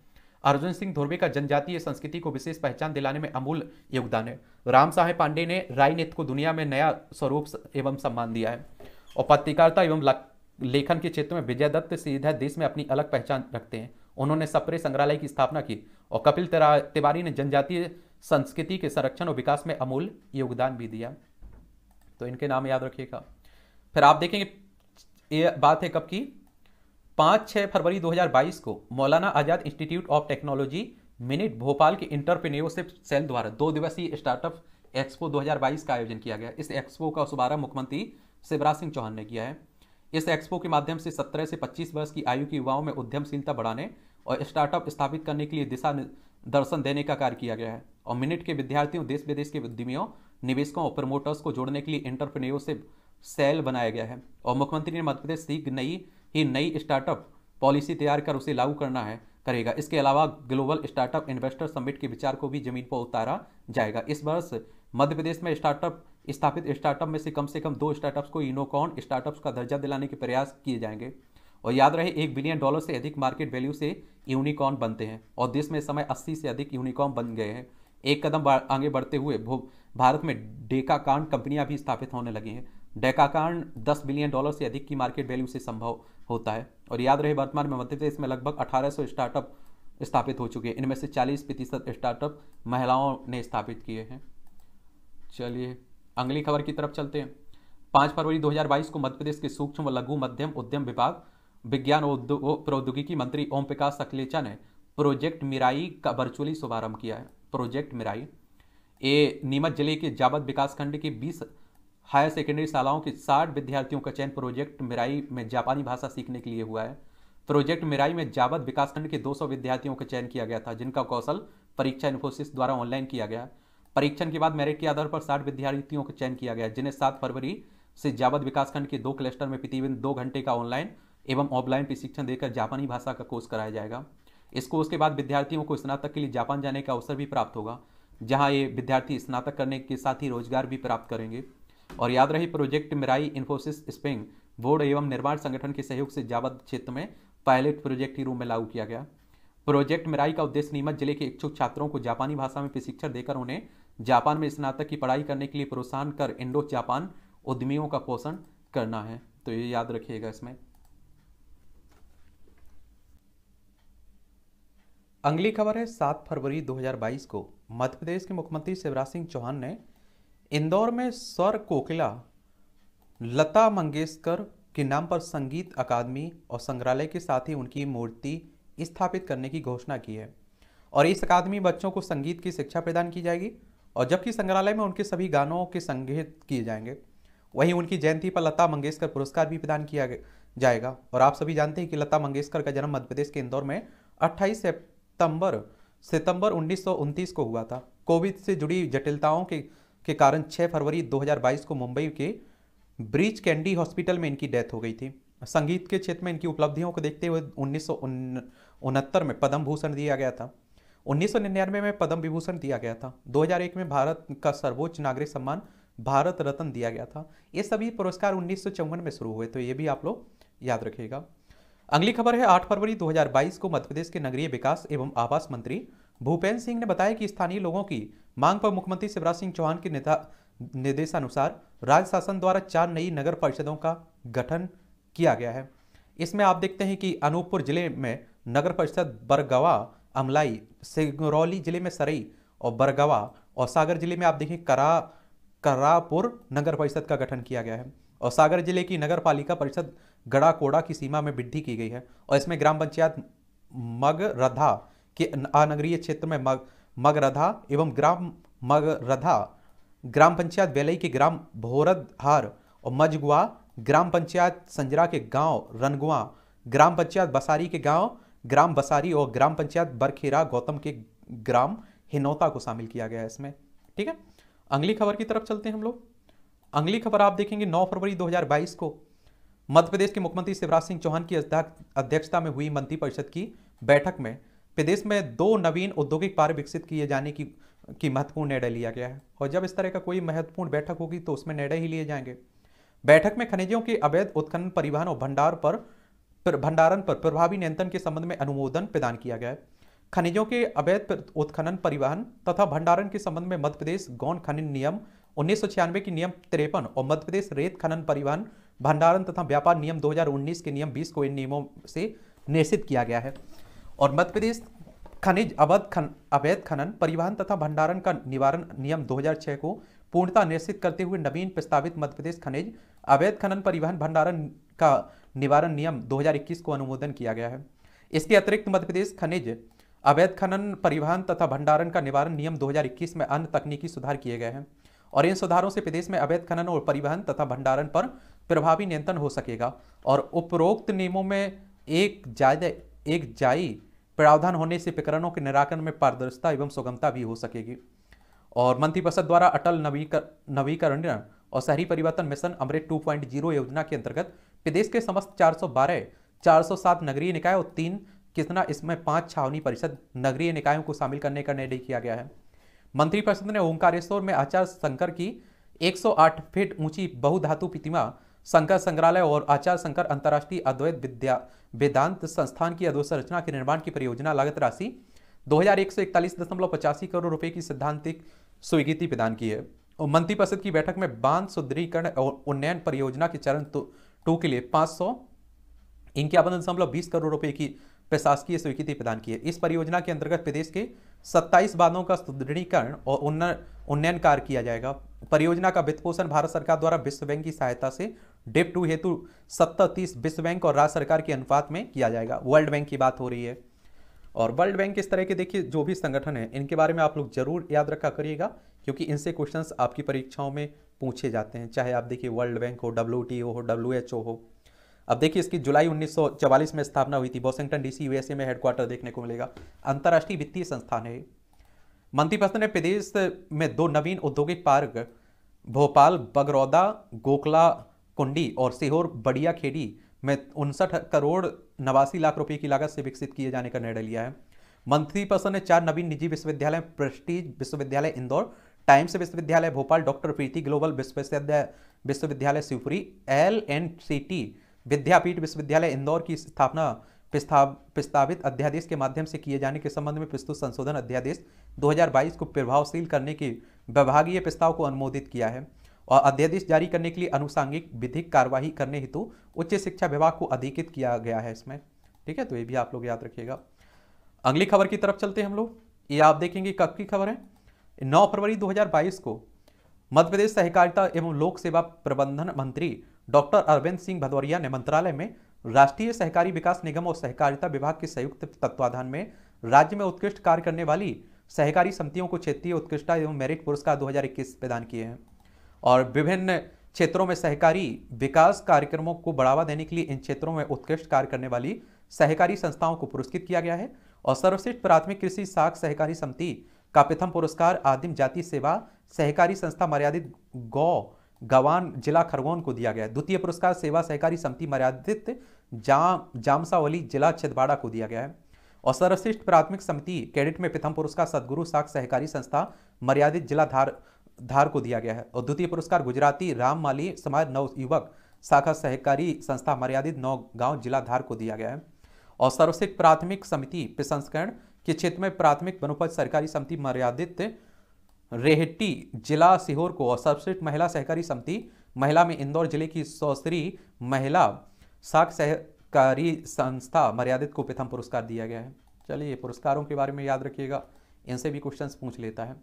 अर्जुन सिंह धोरवे का जनजातीय संस्कृति को विशेष पहचान दिलाने में अमूल योगदान है राम साहेब पांडे ने राय नृत्य को दुनिया में नया स्वरूप एवं सम्मान दिया है और पत्रकारिता एवं लेखन के क्षेत्र में विजय दत्त सीधा देश में अपनी अलग पहचान रखते हैं उन्होंने सप्रे संग्रहालय की स्थापना की और कपिल तिवारी ने जनजातीय संस्कृति के संरक्षण और विकास में अमूल योगदान भी दिया तो इनके नाम याद रखिएगा फिर आप देखेंगे ये बात है कब की पाँच छः फरवरी 2022 को Maulana Azad institute of technology MANIT Bhopal के इंटरप्रीनियोरशिप सेल द्वारा दो दिवसीय स्टार्टअप एक्सपो 2022 का आयोजन किया गया इस एक्सपो का शुभारंभ मुख्यमंत्री शिवराज सिंह चौहान ने किया है इस एक्सपो के माध्यम से 17 से 25 वर्ष की आयु के युवाओं में उद्यमशीलता बढ़ाने और स्टार्टअप स्थापित करने के लिए दिशा दर्शन देने का कार्य किया गया है और मिनट के विद्यार्थियों देश विदेश के उद्यमियों निवेशकों और प्रमोटर्स को जोड़ने के लिए इंटरप्रेन्योरशिप सेल बनाया गया है और मुख्यमंत्री ने मध्यप्रदेश शीघ्र नई ही नई स्टार्टअप पॉलिसी तैयार कर उसे लागू करना है करेगा इसके अलावा ग्लोबल स्टार्टअप इन्वेस्टर समिट के विचार को भी जमीन पर उतारा जाएगा इस वर्ष मध्य प्रदेश में स्टार्टअप स्थापित स्टार्टअप में से कम से कम दो स्टार्टअप्स को इनोकॉन स्टार्टअप्स का दर्जा दिलाने के प्रयास किए जाएंगे और याद रहे एक बिलियन डॉलर से अधिक मार्केट वैल्यू से यूनिकॉर्न बनते हैं और देश में इस समय 80 से अधिक यूनिकॉर्न बन गए हैं एक कदम आगे बढ़ते हुए भारत में डेकाकांड कंपनियां भी स्थापित होने लगी हैं डेकाकांड 10 बिलियन डॉलर से अधिक की मार्केट वैल्यू से संभव होता है और याद रहे वर्तमान में मध्य प्रदेश में लगभग 1800 स्टार्टअप स्थापित हो चुके हैं इनमें से 40 प्रतिशत स्टार्टअप महिलाओं ने स्थापित किए हैं चलिए अगली खबर की तरफ चलते हैं पांच फरवरी 2022 को मध्य प्रदेश के सूक्ष्म व लघु मध्यम उद्यम विभाग विज्ञान प्रौद्योगिकी मंत्री ओम प्रकाश अखिलेचा ने प्रोजेक्ट मिराई का वर्चुअली शुभारंभ किया है प्रोजेक्ट मिराई ये नीमच जिले के जावत विकासखंड के 20 हायर सेकेंडरी शालाओं के 60 विद्यार्थियों का चयन प्रोजेक्ट मिराई में जापानी भाषा सीखने के लिए हुआ है प्रोजेक्ट मिराई में जाबद विकासखंड के 200 विद्यार्थियों का चयन किया गया था जिनका कौशल परीक्षा इन्फोसिस द्वारा ऑनलाइन किया गया है परीक्षण के बाद मेरिट के आधार पर साठ विद्यार्थियों का चयन किया गया जिन्हें सात फरवरी से जावद विकासखंड के दो क्लस्टर में प्रतिदिन दो घंटे का ऑनलाइन एवं ऑफलाइन प्रशिक्षण देकर जापानी भाषा का कोर्स कराया जाएगा इस कोर्स के बाद विद्यार्थियों को स्नातक के लिए जापान जाने का अवसर भी प्राप्त होगा जहां ये विद्यार्थी स्नातक करने के साथ ही रोजगार भी प्राप्त करेंगे और याद रही प्रोजेक्ट मिराई इन्फोसिस स्पेंग बोर्ड एवं निर्माण संगठन के सहयोग से जावद क्षेत्र में पायलट प्रोजेक्ट के रूप में लागू किया गया प्रोजेक्ट मिराई का उद्देश्य नीमच जिले के इच्छुक छात्रों को जापानी भाषा में प्रशिक्षण देकर उन्हें जापान में स्नातक की पढ़ाई करने के लिए प्रोत्साहन कर इंडो जापान उद्यमियों का पोषण करना है तो ये याद रखिएगा इसमें अगली खबर है सात फरवरी 2022 को मध्य प्रदेश के मुख्यमंत्री शिवराज सिंह चौहान ने इंदौर में सर कोकिला लता मंगेशकर के नाम पर संगीत अकादमी और संग्रहालय के साथ ही उनकी मूर्ति स्थापित करने की घोषणा की है और इस अकादमी बच्चों को संगीत की शिक्षा प्रदान की जाएगी और जबकि संग्रहालय में उनके सभी गानों के संग्रहित किए जाएंगे वहीं उनकी जयंती पर लता मंगेशकर पुरस्कार भी प्रदान किया जाएगा और आप सभी जानते हैं कि लता मंगेशकर का जन्म मध्य प्रदेश के इंदौर में 28 सितंबर सितंबर उन्नीस को हुआ था कोविड से जुड़ी जटिलताओं के के कारण 6 फरवरी 2022 को मुंबई के ब्रिज कैंडी हॉस्पिटल में इनकी डेथ हो गई थी संगीत के क्षेत्र में इनकी उपलब्धियों को देखते हुए उन्नीस में पद्म भूषण दिया गया था उन्नीस में पद्म विभूषण दिया गया था 2001 में भारत का सर्वोच्च नागरिक सम्मान भारत रत्न दिया गया था ये सभी पुरस्कार उन्नीस में शुरू हुए तो ये भी आप लोग याद रखिएगा अगली खबर है 8 फरवरी 2022 को मध्य प्रदेश के नगरीय विकास एवं आवास मंत्री भूपेन्द्र सिंह ने बताया कि स्थानीय लोगों की मांग पर मुख्यमंत्री शिवराज सिंह चौहान के निर्देशानुसार राज्य शासन द्वारा चार नई नगर परिषदों का गठन किया गया है इसमें आप देखते हैं कि अनूपपुर जिले में नगर परिषद बरगवा अमलाई सिंगरौली जिले में सरई और बरगवा और सागर जिले में आप देखें करा करापुर नगर परिषद का गठन किया गया है और सागर जिले की नगर पालिका परिषद गड़ाकोड़ा की सीमा में वृद्धि की गई है और इसमें ग्राम पंचायत मगरधा के अनगरीय क्षेत्र में मग मगरधा एवं ग्राम मगरधा ग्राम पंचायत वेलई के ग्राम भोरदहार और मजगुआ ग्राम पंचायत संजरा के गांव रनगुआ ग्राम पंचायत बसारी के गांव ग्राम बसारी और ग्राम पंचायत बरखेरा गौतम के ग्राम हिनौता को शामिल किया गया है इसमें ठीक है अगली खबर की तरफ चलते हैं हम लोग अगली खबर आप देखेंगे 9 फरवरी 2022 को मध्य प्रदेश के मुख्यमंत्री शिवराज सिंह चौहान की अध्यक्षता में हुई मंत्रिपरिषद की बैठक में प्रदेश में दो नवीन औद्योगिक पार्क विकसित किए जाने की की महत्वपूर्ण निर्णय लिया गया है और जब इस तरह का कोई महत्वपूर्ण बैठक होगी तो उसमें निर्णय ही लिए जाएंगे बैठक में खनिजों के अवैध उत्खनन परिवहन और भंडार पर पर भंडारण पर प्रभावी नियंत्रण के संबंध में अनुमोदन प्रदान किया गया खनिजों के अवैध उत्खनन परिवहन तथा भंडारण के संबंध में मध्य प्रदेश गौण खनिज नियम उन्नीस के नियम तिरपन और मध्य प्रदेश रेत खनन परिवहन भंडारण तथा व्यापार नियम 2019 के नियम 20 को इन नियमों से निश्चित किया गया है और मध्य प्रदेश खनिज अवैध खन अवैध खनन परिवहन तथा भंडारण का निवारण नियम 2006 को पूर्णता निश्चित करते हुए नवीन प्रस्तावित मध्य प्रदेश खनिज अवैध खनन परिवहन भंडारण का निवारण नियम 2021 को अनुमोदन किया गया है इसके अतिरिक्त मध्य प्रदेश खनिज अवैध खनन परिवहन तथा भंडारण का निवारण नियम 2021 में अन्य तकनीकी सुधार किए गए हैं और इन सुधारों से प्रदेश में अवैध खनन और परिवहन तथा भंडारण पर प्रभावी नियंत्रण हो सकेगा और उपरोक्त नियमों में एक ज्यादा एक जाई प्रावधान होने से प्रकरणों के निराकरण में पारदर्शिता एवं सुगमता भी हो सकेगी और मंत्रिपरिषद द्वारा अटल नवीकर नवीकरण और शहरी परिवर्तन मिशन अमृत 2.0 योजना के अंतर्गत प्रदेश के समस्त 412 407 नगरीय निकाय और तीन कितना इसमें पांच छावनी परिषद नगरीय निकायों को शामिल करने का निर्णय किया गया है मंत्रिपरिषद ने ओंकारेश्वर में आचार्य शंकर की 108 फीट ऊंची बहुधातु प्रतिमा शंकर संग्रहालय और आचार्य शंकर अंतर्राष्ट्रीय अद्वैत विद्या वेदांत संस्थान की अधोसंरचना के निर्माण की परियोजना लागत राशि दो करोड़ रुपए की सिद्धांतिक स्वीकृति प्रदान की है और मंत्रिपरिषद की बैठक में बांध सुदृढ़ीकरण और उन्नयन परियोजना के चरण तो टू के लिए पाँच सौ इक्यावन दशमलव बीस करोड़ रुपए की प्रशासकीय स्वीकृति प्रदान की है इस परियोजना के अंतर्गत प्रदेश के 27 बांधों का सुदृढ़ीकरण और उन्नयन कार्य किया जाएगा परियोजना का वित्त पोषण भारत सरकार द्वारा विश्व बैंक की सहायता से डेप टू हेतु सत्तर तीस विश्व बैंक और राज्य सरकार के अनुपात में किया जाएगा वर्ल्ड बैंक की बात हो रही है और वर्ल्ड बैंक इस तरह के देखिए जो भी संगठन है इनके बारे में आप लोग जरूर याद रखा करिएगा क्योंकि इनसे क्वेश्चंस आपकी परीक्षाओं में पूछे जाते हैं चाहे आप देखिए वर्ल्ड बैंक हो डब्ल्यू हो डब्ल्यू हो अब देखिए इसकी जुलाई 1944 में स्थापना हुई थी वॉशिंगटन डीसी यूएसए में हेडक्वार्टर देखने को मिलेगा अंतर्राष्ट्रीय वित्तीय संस्थान है मंत्रिपरिषद ने प्रदेश में दो नवीन औद्योगिक पार्क भोपाल बगरौदा गोखला कुंडी और सीहोर बड़िया खेड़ी में उनसठ करोड़ नवासी लाख रुपए की लागत से विकसित किए जाने का निर्णय लिया है मंत्रिपरिषद ने चार नवीन निजी विश्वविद्यालय प्रस्टीज विश्वविद्यालय इंदौर टाइम्स विश्वविद्यालय भोपाल डॉक्टर प्रीति ग्लोबल विश्वविद्यालय विश्वविद्यालय Shivpuri L N C T विद्यापीठ विश्वविद्यालय इंदौर की स्थापना प्रस्तावित अध्यादेश के माध्यम से किए जाने के संबंध में प्रस्तुत संशोधन अध्यादेश 2022 को प्रभावशील करने के विभागीय प्रस्ताव को अनुमोदित किया है और अध्यादेश जारी करने के लिए अनुसांगिक विधिक कार्यवाही करने हेतु उच्च शिक्षा विभाग को अधिकृत किया गया है इसमें ठीक है तो ये भी आप लोग याद रखिएगा अगली खबर की तरफ चलते हैं हम लोग ये आप देखेंगे कब की खबर है 9 फरवरी 2022 को मध्य प्रदेश सहकारिता एवं लोक सेवा प्रबंधन मंत्री डॉक्टर अरविंद सिंह भदौरिया ने मंत्रालय में राष्ट्रीय सहकारी विकास निगम और सहकारिता विभाग के संयुक्त तत्वाधान में राज्य में उत्कृष्ट कार्य करने वाली सहकारी समितियों को क्षेत्रीय उत्कृष्टता एवं मेरिट पुरस्कार 2021 प्रदान किए हैं और विभिन्न क्षेत्रों में सहकारी विकास कार्यक्रमों को बढ़ावा देने के लिए इन क्षेत्रों में उत्कृष्ट कार्य करने वाली सहकारी संस्थाओं को पुरस्कृत किया गया है और सर्वश्रेष्ठ प्राथमिक कृषि साख सहकारी समिति का प्रथम पुरस्कार आदिम जाति सेवा सहकारी संस्था मर्यादित गौ गवान जिला खरगोन को दिया गया द्वितीय पुरस्कार सेवा सहकारी समिति मर्यादित जाम जामसावली जिला छिदवाड़ा को दिया गया है और सर्वश्रेष्ठ प्राथमिक समिति कैडेट में प्रथम पुरस्कार सदगुरु साख सहकारी संस्था मर्यादित जिला धार धार को दिया गया है और द्वितीय पुरस्कार गुजराती राम माली समाज नव युवक शाखा सहकारी संस्था मर्यादित नौ गांव जिला धार को दिया गया है और सर्वश्रेष्ठ प्राथमिक समिति प्रसंस्करण के क्षेत्र में प्राथमिक वनोपज सहकारी समिति मर्यादित रेहटी जिला सीहोर को और सर्वश्रेष्ठ महिला सहकारी समिति महिला में इंदौर जिले की सौसरी महिला साख सहकारी संस्था मर्यादित को प्रथम पुरस्कार दिया गया है चलिए पुरस्कारों के बारे में याद रखिएगा इनसे भी क्वेश्चंस पूछ लेता है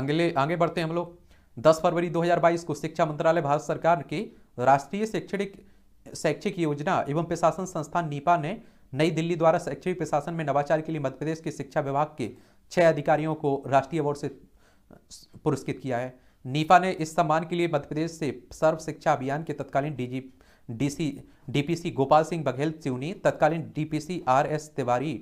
अगले आगे बढ़ते हैं हम लोग 10 फरवरी 2022 को शिक्षा मंत्रालय भारत सरकार की राष्ट्रीय शैक्षणिक शैक्षिक योजना एवं प्रशासन संस्थान नीपा ने नई दिल्ली द्वारा शैक्षणिक प्रशासन में नवाचार के लिए मध्य प्रदेश के शिक्षा विभाग के छह अधिकारियों को राष्ट्रीय अवार्ड से पुरस्कृत किया है नीफा ने इस सम्मान के लिए मध्य प्रदेश से सर्व शिक्षा अभियान के तत्कालीन DG DC DPC Gopal Singh Baghel Seoni तत्कालीन DPC R S Tiwari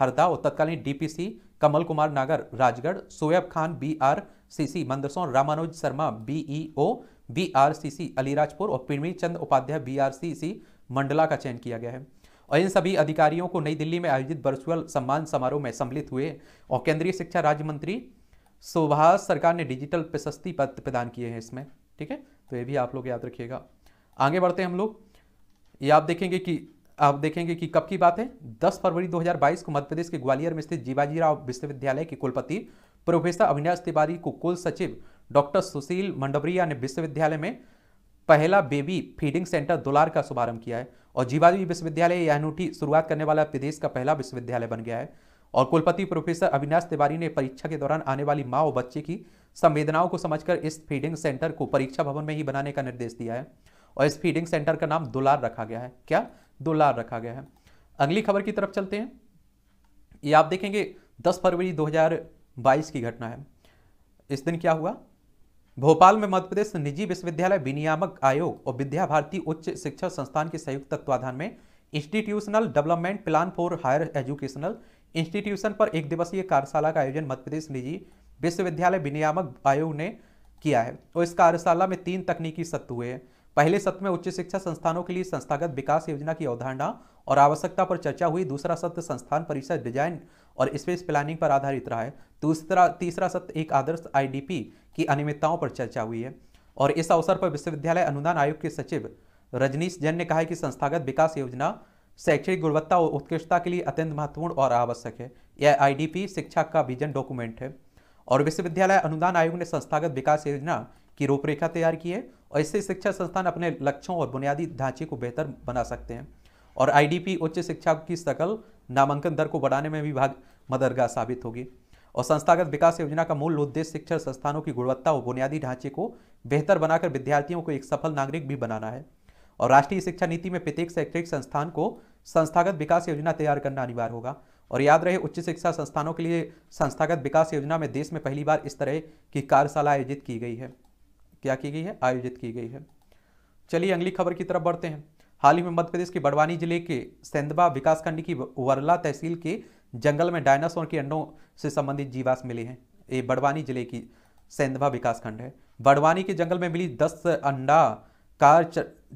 Harda और तत्कालीन DPC Kamal Kumar Nagar Rajgarh Shoaib Khan B R C C Mandsaur Ramanuj Sharma BEO B R C C Alirajpur और पिणवी Chand Upadhyay B R C C Mandla का चयन किया गया है और इन सभी अधिकारियों को नई दिल्ली में आयोजित वर्चुअल सम्मान समारोह में सम्मिलित हुए और केंद्रीय शिक्षा राज्य मंत्री सुभाष सरकार ने डिजिटल प्रशस्ति पत्र प्रदान किए हैं इसमें ठीक है तो ये भी आप लोग याद रखिएगा आगे बढ़ते हैं हम लोग ये आप देखेंगे कि आप देखेंगे कि कब की बात है 10 फरवरी 2022 को मध्य प्रदेश के ग्वालियर में स्थित जीवाजी राव विश्वविद्यालय के कुलपति प्रोफेसर अविनाश तिवारी को कुल सचिव डॉक्टर सुशील मंडवरिया ने विश्वविद्यालय में पहला बेबी फीडिंग सेंटर दुलार का शुभारंभ किया है और जीवाजी विश्वविद्यालय यह अनूठी शुरुआत करने वाला प्रदेश का पहला विश्वविद्यालय बन गया है और कुलपति प्रोफेसर अविनाश तिवारी ने परीक्षा के दौरान आने वाली माँ और बच्चे की संवेदनाओं को समझकर इस फीडिंग सेंटर को परीक्षा भवन में ही बनाने का निर्देश दिया है और इस फीडिंग सेंटर का नाम दुलार रखा गया है क्या दुलार रखा गया है अगली खबर की तरफ चलते हैं ये आप देखेंगे 10 फरवरी 2022 की घटना है इस दिन क्या हुआ भोपाल में मध्य प्रदेश निजी विश्वविद्यालय विनियामक आयोग और विद्या भारती उच्च शिक्षा संस्थान के संयुक्त तत्वाधान में institutional development plan for higher educational institution पर एक दिवसीय कार्यशाला का आयोजन मध्य प्रदेश निजी विश्वविद्यालय विनियामक आयोग ने किया है और इस कार्यशाला में तीन तकनीकी सत्र हुए हैं पहले सत्र में उच्च शिक्षा संस्थानों के लिए संस्थागत विकास योजना की अवधारणा और आवश्यकता पर चर्चा हुई दूसरा सत्र संस्थान परिषद डिजाइन और स्पेस प्लानिंग पर आधारित रहा है दूसरा तो तीसरा सत्र एक आदर्श आईडीपी की अनियमितताओं पर चर्चा हुई है और इस अवसर पर विश्वविद्यालय अनुदान आयोग के सचिव रजनीश जैन ने कहा है कि संस्थागत विकास योजना शैक्षणिक गुणवत्ता और उत्कृष्टता के लिए अत्यंत महत्वपूर्ण और आवश्यक है यह आईडीपी शिक्षा का विजन डॉक्यूमेंट है और विश्वविद्यालय अनुदान आयोग ने संस्थागत विकास योजना की रूपरेखा तैयार की है और इससे शिक्षा संस्थान अपने लक्ष्यों और बुनियादी ढांचे को बेहतर बना सकते हैं और आईडीपी उच्च शिक्षा की सकल नामांकन दर को बढ़ाने में भी भाग मददगार साबित होगी और संस्थागत विकास योजना का मूल उद्देश्य शिक्षण संस्थानों की गुणवत्ता और बुनियादी ढांचे को बेहतर बनाकर विद्यार्थियों को एक सफल नागरिक भी बनाना है और राष्ट्रीय शिक्षा नीति में प्रत्येक शैक्षणिक संस्थान को संस्थागत विकास योजना तैयार करना अनिवार्य होगा और याद रहे उच्च शिक्षा संस्थानों के लिए संस्थागत विकास योजना में देश में पहली बार इस तरह की कार्यशाला आयोजित की गई है क्या की गई है आयोजित की गई है चलिए अगली खबर की तरफ बढ़ते हैं हाल ही में मध्य प्रदेश के बड़वानी जिले के सेंधवा विकासखंड की वरला तहसील के जंगल में डायनासोर के अंडों से संबंधित जीवाश मिले हैं ये बड़वानी जिले की सेंधवा विकासखंड है बड़वानी के जंगल में मिली दस अंडा कार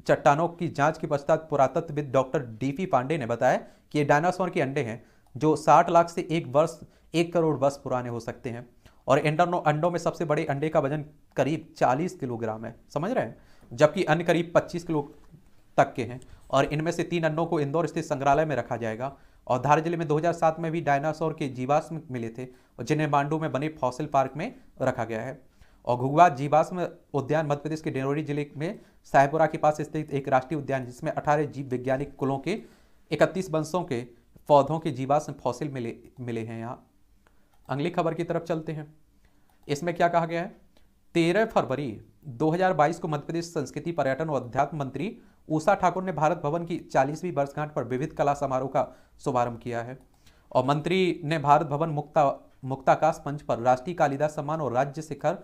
चट्टानों की जांच के पश्चात पुरातत्वविद डॉक्टर डीपी पांडे ने बताया कि ये डायनासोर के अंडे हैं जो 60 लाख से एक वर्ष एक करोड़ वर्ष पुराने हो सकते हैं और अंडों अंडों में सबसे बड़े अंडे का वजन करीब 40 किलोग्राम है समझ रहे हैं जबकि अन्य करीब 25 किलो तक के हैं और इनमें से तीन अन्नों को इंदौर स्थित संग्रहालय में रखा जाएगा और धार जिले में 2007 में भी डायनासोर के जीवाश्म मिले थे जिन्हें मांडू में बने फॉसिल पार्क में रखा गया है और घुगवा जीवाश्म उद्यान मध्य प्रदेश के डेरोरी जिले में साहेपुरा के पास स्थित एक राष्ट्रीय उद्यान जिसमें अठारह जीव वैज्ञानिक कुलों के इकतीस वंशों के पौधों के जीवाश्म फौसिल मिले मिले हैं यहाँ अगली खबर की तरफ चलते हैं इसमें क्या कहा गया है तेरह फरवरी 2022 को मध्य प्रदेश संस्कृति पर्यटन और अध्यात्म मंत्री उषा ठाकुर ने भारत भवन की चालीसवीं वर्षगांठ पर विविध कला समारोह का शुभारंभ किया है और मंत्री ने भारत भवन मुक्ता मुक्ताकाश मंच पर राष्ट्रीय कालिदास सम्मान और राज्य शिखर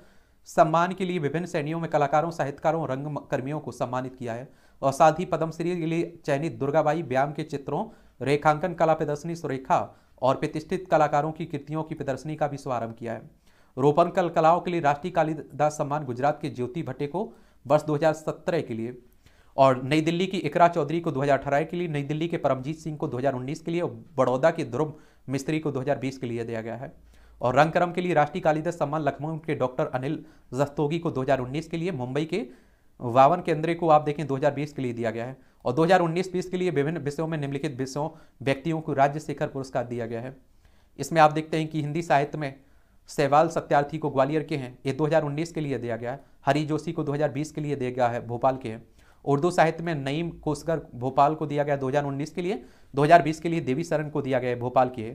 सम्मान के लिए विभिन्न श्रेणियों में कलाकारों साहित्यकारों और रंगकर्मियों को सम्मानित किया है और साथ ही पद्मश्री के लिए चयनित दुर्गाबाई व्यायाम के चित्रों रेखांकन कला प्रदर्शनी सुरेखा और प्रतिष्ठित कलाकारों की कृतियों की प्रदर्शनी का भी शुभारंभ किया है रोपण कल कलाओं के लिए राष्ट्रीय कालिदास सम्मान गुजरात के ज्योति भट्टे को वर्ष 2017 के लिए और नई दिल्ली की इकरा चौधरी को 2018 के लिए नई दिल्ली के परमजीत सिंह को 2019 के लिए और बड़ौदा के ध्रुव मिस्त्री को 2020 के लिए दिया गया है और रंगकर्म के लिए राष्ट्रीय कालिदास सम्मान लखनऊ के डॉक्टर अनिल जस्तोगी को 2019 के लिए मुंबई के वावन केंद्रे को आप देखें 2020 के लिए दिया गया है और 2019 हज़ार के लिए विभिन्न विषयों में निम्नलिखित विषयों व्यक्तियों को राज्य शिखर पुरस्कार दिया गया है इसमें आप देखते हैं कि हिंदी साहित्य में सहवाल सत्यार्थी को ग्वालियर के हैं ये दो के लिए दिया गया है हरी जोशी को दो के लिए दिया गया है भोपाल के हैं उर्दू साहित्य में नईम कोसगर भोपाल को दिया गया 2019 के लिए 2020 के लिए देवी शरण को दिया गया भोपाल के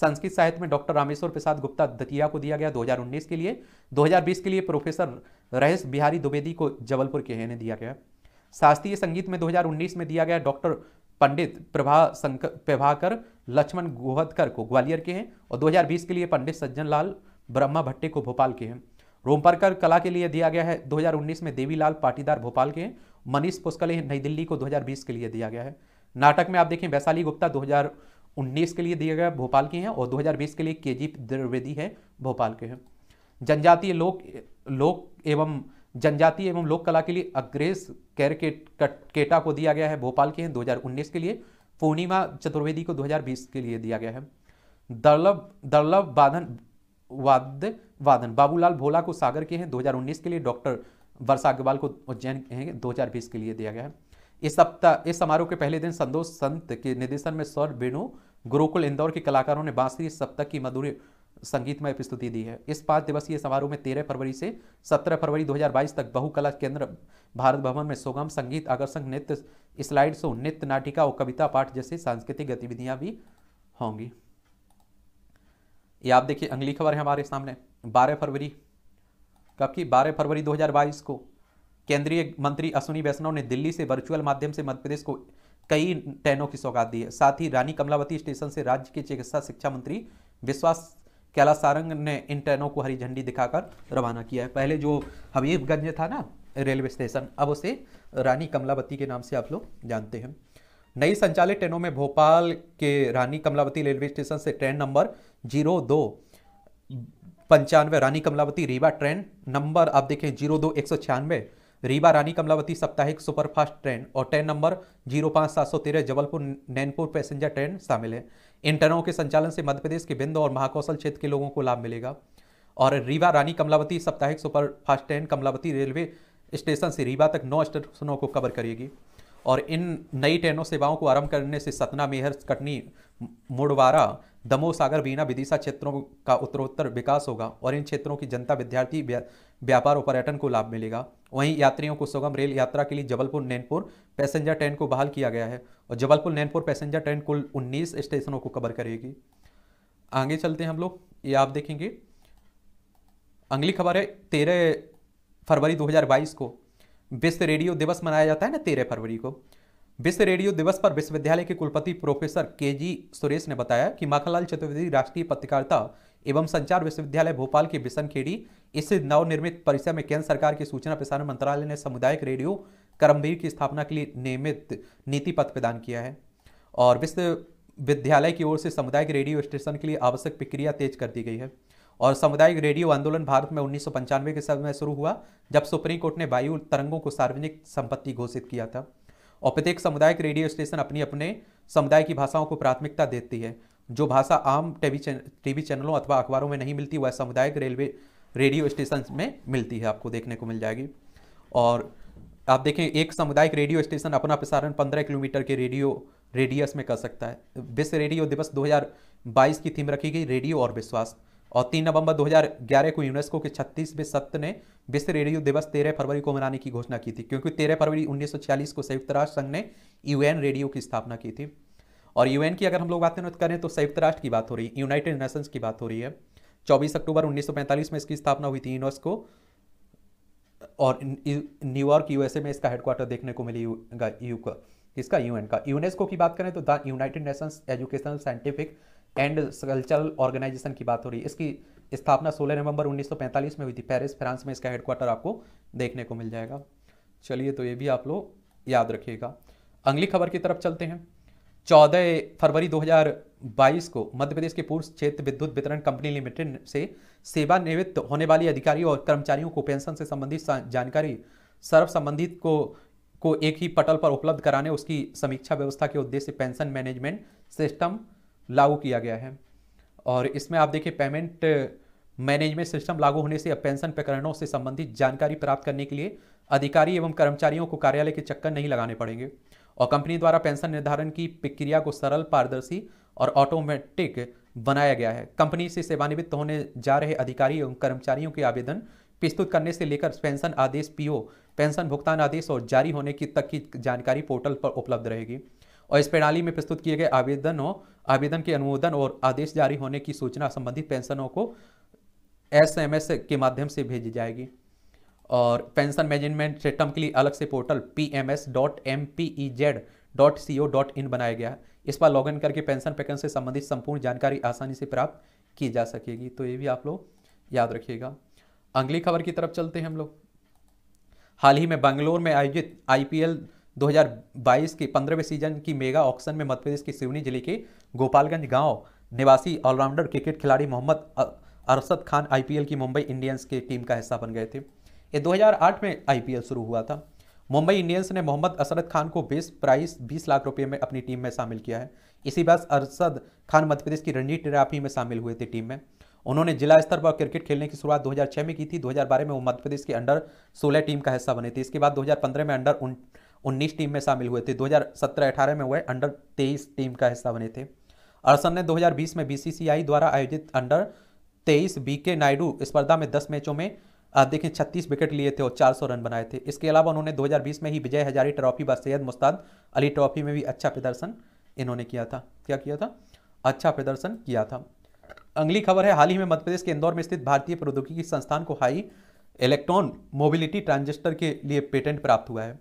संस्कृत साहित्य में डॉक्टर रामेश्वर प्रसाद गुप्ता दतिया को दिया गया 2019 के लिए 2020 के लिए प्रोफेसर रहेश बिहारी द्विवेदी को जबलपुर के इन्हें दिया गया शास्त्रीय संगीत में दो में दिया गया डॉक्टर पंडित प्रभा शंकर प्रभाकर लक्ष्मण गोहदकर को ग्वालियर के हैं और 2020 के लिए पंडित सज्जन लाल ब्रह्मा भट्टे को भोपाल के हैं रोमपरकर कला के लिए दिया गया है 2019 में देवीलाल पाटीदार भोपाल के हैं मनीष पुष्कले नई दिल्ली को 2020 के लिए दिया गया है नाटक में आप देखें वैशाली गुप्ता 2019 के लिए दिया गया भोपाल के हैं और 2020 के लिए के जी द्विवेदी है भोपाल के हैं जनजातीय लोक लोक एवं जनजातीय एवं लोक कला के लिए अग्रेस कैर के, केटा को दिया गया है भोपाल के हैं दो के लिए पूर्णिमा चतुर्वेदी को 2020 के लिए दिया गया है दर्लभ दर्लभ बाधन वाद्य वादन बाबूलाल भोला को सागर के हैं 2019 के लिए डॉक्टर वर्षा अग्रवाल को उज्जैन दो हजार बीस के लिए दिया गया है इस सप्ताह इस समारोह के पहले दिन संतोष संत के निर्देशन में स्वर वेणु गुरुकुल इंदौर के कलाकारों ने बांसुरी सप्ताह की मधुर संगीतमय प्रस्तुति दी है इस पांच दिवसीय समारोह में तेरह फरवरी से सत्रह फरवरी 2022 तक बहुकला केंद्र भारत भवन में सुगम संगीत आकर्षक नृत्य स्लाइड शो नृत्य नाटिका और कविता पाठ जैसे सांस्कृतिक गतिविधियां भी होंगी ये आप देखिए अगली खबर है हमारे सामने बारह फरवरी कब की बारह फरवरी 2022 को केंद्रीय मंत्री अश्विनी वैष्णव ने दिल्ली से वर्चुअल माध्यम से मध्य प्रदेश को कई ट्रेनों की सौगात दी है साथ ही रानी कमलावती स्टेशन से राज्य के चिकित्सा शिक्षा मंत्री विश्वास कैलाश सारंग ने इन ट्रेनों को हरी झंडी दिखाकर रवाना किया है पहले जो हबीबगंज था ना रेलवे स्टेशन अब उसे रानी कमलावती के नाम से आप लोग जानते हैं नई संचालित ट्रेनों में भोपाल के रानी कमलावती रेलवे स्टेशन से ट्रेन नंबर जीरो दो पंचानवे रानी कमलावती रीवा ट्रेन नंबर आप देखें जीरो दो एक सौ छियानवे रीवा रानी कमलावती साप्ताहिक सुपरफास्ट ट्रेन और ट्रेन नंबर जीरो पाँच सात सौ तेरह जबलपुर नैनपुर पैसेंजर ट्रेन शामिल है इन ट्रेनों के संचालन से मध्य प्रदेश के बिंदु और महाकौशल क्षेत्र के लोगों को लाभ मिलेगा और रीवा रानी कमलावती साप्ताहिक superfast train Kamalavati railway station से रीवा तक नौ स्टेशनों को कवर करेगी और इन नई ट्रेनों सेवाओं को आरंभ करने से सतना मेहर कटनी मुड़वारा दमोह सागर बीना विदिशा क्षेत्रों का उत्तरोत्तर विकास होगा और इन क्षेत्रों की जनता विद्यार्थी व्यापार और पर्यटन को लाभ मिलेगा वहीं यात्रियों को सुगम रेल यात्रा के लिए जबलपुर नैनपुर पैसेंजर ट्रेन को बहाल किया गया है और जबलपुर नैनपुर पैसेंजर ट्रेन कुल उन्नीस स्टेशनों को कवर करेगी आगे चलते हैं हम लोग ये आप देखेंगे अगली खबर है तेरह फरवरी 2022 को विश्व रेडियो दिवस मनाया जाता है ना तेरह फरवरी को विश्व रेडियो दिवस पर विश्वविद्यालय के कुलपति प्रोफेसर के जी सुरेश ने बताया कि माखनलाल चतुर्वेदी राष्ट्रीय पत्रकारिता एवं संचार विश्वविद्यालय भोपाल के बिशनखेड़ी इस नवनिर्मित परिसर में केंद्र सरकार के सूचना प्रसारण मंत्रालय ने सामुदायिक रेडियो करमवीर की स्थापना के लिए नियमित नीति पत्र प्रदान किया है और विश्वविद्यालय की ओर से सामुदायिक रेडियो स्टेशन के लिए आवश्यक प्रक्रिया तेज कर दी गई है और सामुदायिक रेडियो आंदोलन भारत में उन्नीस के समय शुरू हुआ जब सुप्रीम कोर्ट ने वायु तरंगों को सार्वजनिक संपत्ति घोषित किया था और प्रत्येक समुदाय के रेडियो स्टेशन अपनी अपने समुदाय की भाषाओं को प्राथमिकता देती है जो भाषा आम टीवी चैन टीवी चैनलों अथवा अखबारों में नहीं मिलती वह सामुदायिक रेलवे रेडियो स्टेशन में मिलती है आपको देखने को मिल जाएगी और आप देखें एक सामुदायिक रेडियो स्टेशन अपना प्रसारण 15 किलोमीटर के रेडियो रेडियस में कर सकता है विश्व रेडियो दिवस 2022 की थीम रखी गई रेडियो और विश्वास और तीन नवंबर 2011 को यूनेस्को के छत्तीसवें सत्र ने विश्व रेडियो दिवस तेरह फरवरी को मनाने की घोषणा की थी क्योंकि तेरह फरवरी 1946 को संयुक्त राष्ट्र संघ ने यूएन रेडियो की स्थापना की थी और यूएन की अगर हम लोग बातें करें तो संयुक्त राष्ट्र की बात हो रही है यूनाइटेड नेशंस की बात हो रही है चौबीस अक्टूबर 1945 में इसकी स्थापना हुई थी यूनेस्को और न्यूयॉर्क यूएसए में इसका हेडक्वार्टर देखने को मिली यू का इसका यूएन का यूनेस्को की बात करें तो the United Nations Educational Scientific and Cultural Organisation की बात हो रही है इसकी स्थापना 16 नवंबर 1945 में हुई थी पेरिस फ्रांस में इसका हेडक्वार्टर आपको देखने को मिल जाएगा चलिए तो ये भी आप लोग याद रखिएगा अगली खबर की तरफ चलते हैं 14 फरवरी 2022 को मध्य प्रदेश के पूर्व क्षेत्र विद्युत वितरण कंपनी लिमिटेड से सेवानिवृत्त होने वाले अधिकारियों और कर्मचारियों को पेंशन से संबंधित जानकारी सर्व संबंधित को को एक ही पटल पर उपलब्ध कराने उसकी समीक्षा व्यवस्था के उद्देश्य पेंशन मैनेजमेंट सिस्टम लागू किया गया है और इसमें आप देखिए पेमेंट मैनेजमेंट सिस्टम लागू होने से अब पेंशन प्रकरणों से संबंधित जानकारी प्राप्त करने के लिए अधिकारी एवं कर्मचारियों को कार्यालय के चक्कर नहीं लगाने पड़ेंगे और कंपनी द्वारा पेंशन निर्धारण की प्रक्रिया को सरल पारदर्शी और ऑटोमेटिक बनाया गया है कंपनी से सेवानिवृत्त होने जा रहे अधिकारी एवं कर्मचारियों के आवेदन प्रस्तुत करने से लेकर पेंशन आदेश पीओ पेंशन भुगतान आदेश और जारी होने की तक की जानकारी पोर्टल पर उपलब्ध रहेगी और इस प्रणाली में प्रस्तुत किए गए आवेदनों आवेदन के अनुमोदन और आदेश जारी होने की सूचना संबंधित पेंशनों को एसएमएस के माध्यम से भेजी जाएगी और पेंशन मैनेजमेंट सिस्टम के लिए अलग से portal P M S dot M P E Z dot C O dot in बनाया गया है इस पर लॉगिन करके पेंशन पैकन से संबंधित संपूर्ण जानकारी आसानी से प्राप्त की जा सकेगी तो ये भी आप लोग याद रखिएगा अगली खबर की तरफ चलते हैं हम लोग हाल ही में बंगलोर में आयोजित आईपीएल 2022 के पंद्रहवें सीजन की मेगा ऑक्शन में मध्य प्रदेश के सिवनी जिले के गोपालगंज गांव निवासी ऑलराउंडर क्रिकेट खिलाड़ी मोहम्मद अरसद खान आईपीएल की मुंबई इंडियंस के टीम का हिस्सा बन गए थे ये 2008 में आईपीएल शुरू हुआ था मुंबई इंडियंस ने मोहम्मद असरद खान को बेस प्राइस 20 लाख रुपए में अपनी टीम में शामिल किया है इसी बार अरसद खान मध्य प्रदेश की रणजी ट्रॉफी में शामिल हुए थे टीम में उन्होंने जिला स्तर पर क्रिकेट खेलने की शुरुआत 2006 में की थी 2012 में वो मध्य प्रदेश के अंडर 16 टीम का हिस्सा बने थे इसके बाद 2015 में अंडर 19 टीम में शामिल हुए थे 2017-18 में वह अंडर 23 टीम का हिस्सा बने थे अर्सन ने 2020 में बीसीसीआई द्वारा आयोजित अंडर 23 बीके नायडू स्पर्धा में 10 मैचों में आप देखें 36 विकेट लिए थे और 400 रन बनाए थे इसके अलावा उन्होंने 2020 में ही विजय हजारी ट्रॉफी व सैयद मुस्ताद अली ट्रॉफी में भी अच्छा प्रदर्शन इन्होंने किया था क्या किया था अच्छा प्रदर्शन किया था अगली खबर है हाल ही में मध्यप्रदेश के इंदौर में स्थित भारतीय प्रौद्योगिकी संस्थान को हाई इलेक्ट्रॉन मोबिलिटी ट्रांजिस्टर के लिए पेटेंट प्राप्त हुआ है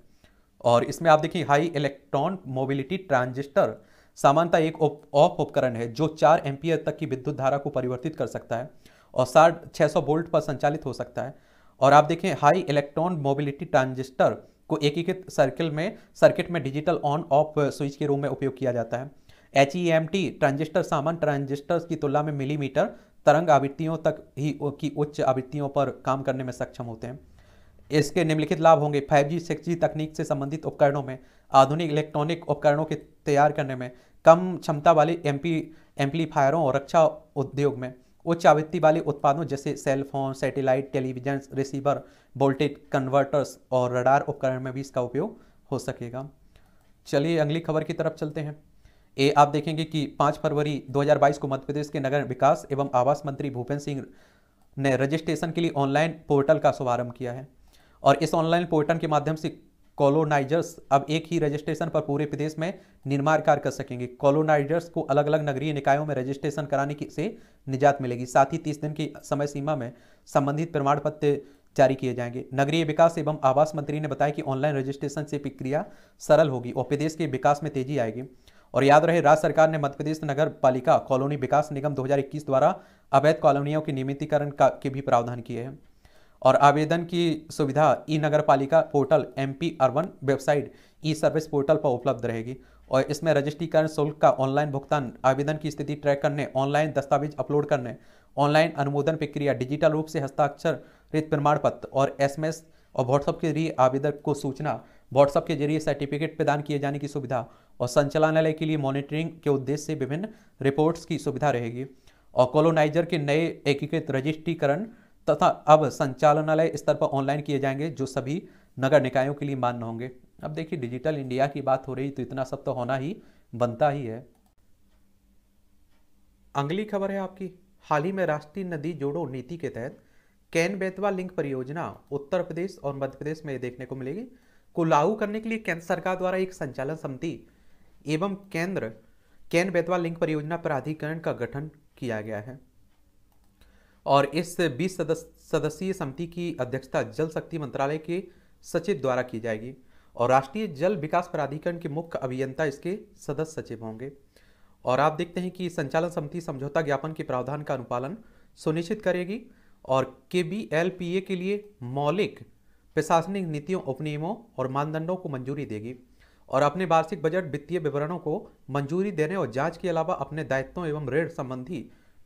और इसमें आप देखिए हाई इलेक्ट्रॉन मोबिलिटी ट्रांजिस्टर सामान्यता एक ऑफ उपकरण है जो चार एम्पियर तक की विद्युत धारा को परिवर्तित कर सकता है और साठ छः सौ वोल्ट पर संचालित हो सकता है और आप देखें हाई इलेक्ट्रॉन मोबिलिटी ट्रांजिस्टर को एकीकृत सर्किल में सर्किट में डिजिटल ऑन ऑफ स्विच के रूप में उपयोग किया जाता है H E M T transistor सामान्य ट्रांजिस्टर की तुलना में मिलीमीटर तरंग आवृत्तियों तक ही की उच्च आवृत्तियों पर काम करने में सक्षम होते हैं इसके निम्नलिखित लाभ होंगे फाइव जी सिक्स जी तकनीक से संबंधित उपकरणों में आधुनिक इलेक्ट्रॉनिक उपकरणों के तैयार करने में कम क्षमता वाले एम्पी एम्पलीफायरों और रक्षा उद्योग में उच्च आवृत्ति वाले उत्पादों जैसे cellphone satellite television receiver voltage converters और रडार उपकरण में भी इसका उपयोग हो सकेगा चलिए अगली खबर की तरफ चलते हैं ए आप देखेंगे कि पाँच फरवरी 2022 को मध्य प्रदेश के नगर विकास एवं आवास मंत्री भूपेंद्र सिंह ने रजिस्ट्रेशन के लिए ऑनलाइन पोर्टल का शुभारंभ किया है और इस ऑनलाइन पोर्टल के माध्यम से कॉलोनाइजर्स अब एक ही रजिस्ट्रेशन पर पूरे प्रदेश में निर्माण कार्य कर सकेंगे कॉलोनाइजर्स को अलग अलग नगरीय निकायों में रजिस्ट्रेशन कराने की से निजात मिलेगी साथ ही तीस दिन की समय सीमा में संबंधित प्रमाण पत्र जारी किए जाएंगे नगरीय विकास एवं आवास मंत्री ने बताया कि ऑनलाइन रजिस्ट्रेशन से प्रक्रिया सरल होगी और प्रदेश के विकास में तेजी आएगी और याद रहे राज्य सरकार ने मध्य प्रदेश नगर पालिका कॉलोनी विकास निगम 2021 द्वारा अवैध कॉलोनियों के नियमितीकरण का के भी प्रावधान किए हैं और आवेदन की सुविधा ई नगर पालिका portal M P urban website E service portal पर उपलब्ध रहेगी और इसमें रजिस्ट्रीकरण शुल्क का ऑनलाइन भुगतान आवेदन की स्थिति ट्रैक करने ऑनलाइन दस्तावेज अपलोड करने ऑनलाइन अनुमोदन प्रक्रिया डिजिटल रूप से हस्ताक्षर रित प्रमाण पत्र और एसएमएस और व्हाट्सएप के जरिए आवेदक को सूचना व्हाट्सएप के जरिए सर्टिफिकेट प्रदान किए जाने की सुविधा और संचालनालय के लिए मॉनिटरिंग के उद्देश्य से विभिन्न रिपोर्ट्स की सुविधा रहेगी और कॉलोनाइजर के नए एकीकृत रजिस्ट्रीकरण तथा अब संचालनालय स्तर पर ऑनलाइन किए जाएंगे जो सभी नगर निकायों के लिए मान्य होंगे अब देखिए डिजिटल इंडिया की बात हो रही तो इतना सब तो होना ही बनता ही है अगली खबर है आपकी हाल ही में राष्ट्रीय नदी जोड़ो नीति के तहत कैन बेतवा लिंक परियोजना उत्तर प्रदेश और मध्य प्रदेश में देखने को मिलेगी को लागू करने के लिए केंद्र सरकार द्वारा एक संचालन समिति एवं केंद्र कैन बेतवा लिंक परियोजना प्राधिकरण का गठन किया गया है और इस बीस सदस्यीय समिति की अध्यक्षता जल शक्ति मंत्रालय के सचिव द्वारा की जाएगी और राष्ट्रीय जल विकास प्राधिकरण के मुख्य अभियंता इसके सदस्य सचिव होंगे और आप देखते हैं कि संचालन समिति समझौता ज्ञापन के प्रावधान का अनुपालन सुनिश्चित करेगी और के बी एल पी ए के लिए मौलिक प्रशासनिक नीतियों उपनियमों और मानदंडों को मंजूरी देगी और अपने वार्षिक बजट वित्तीय विवरणों को मंजूरी देने और जांच के अलावा अपने दायित्वों एवं ऋण संबंधी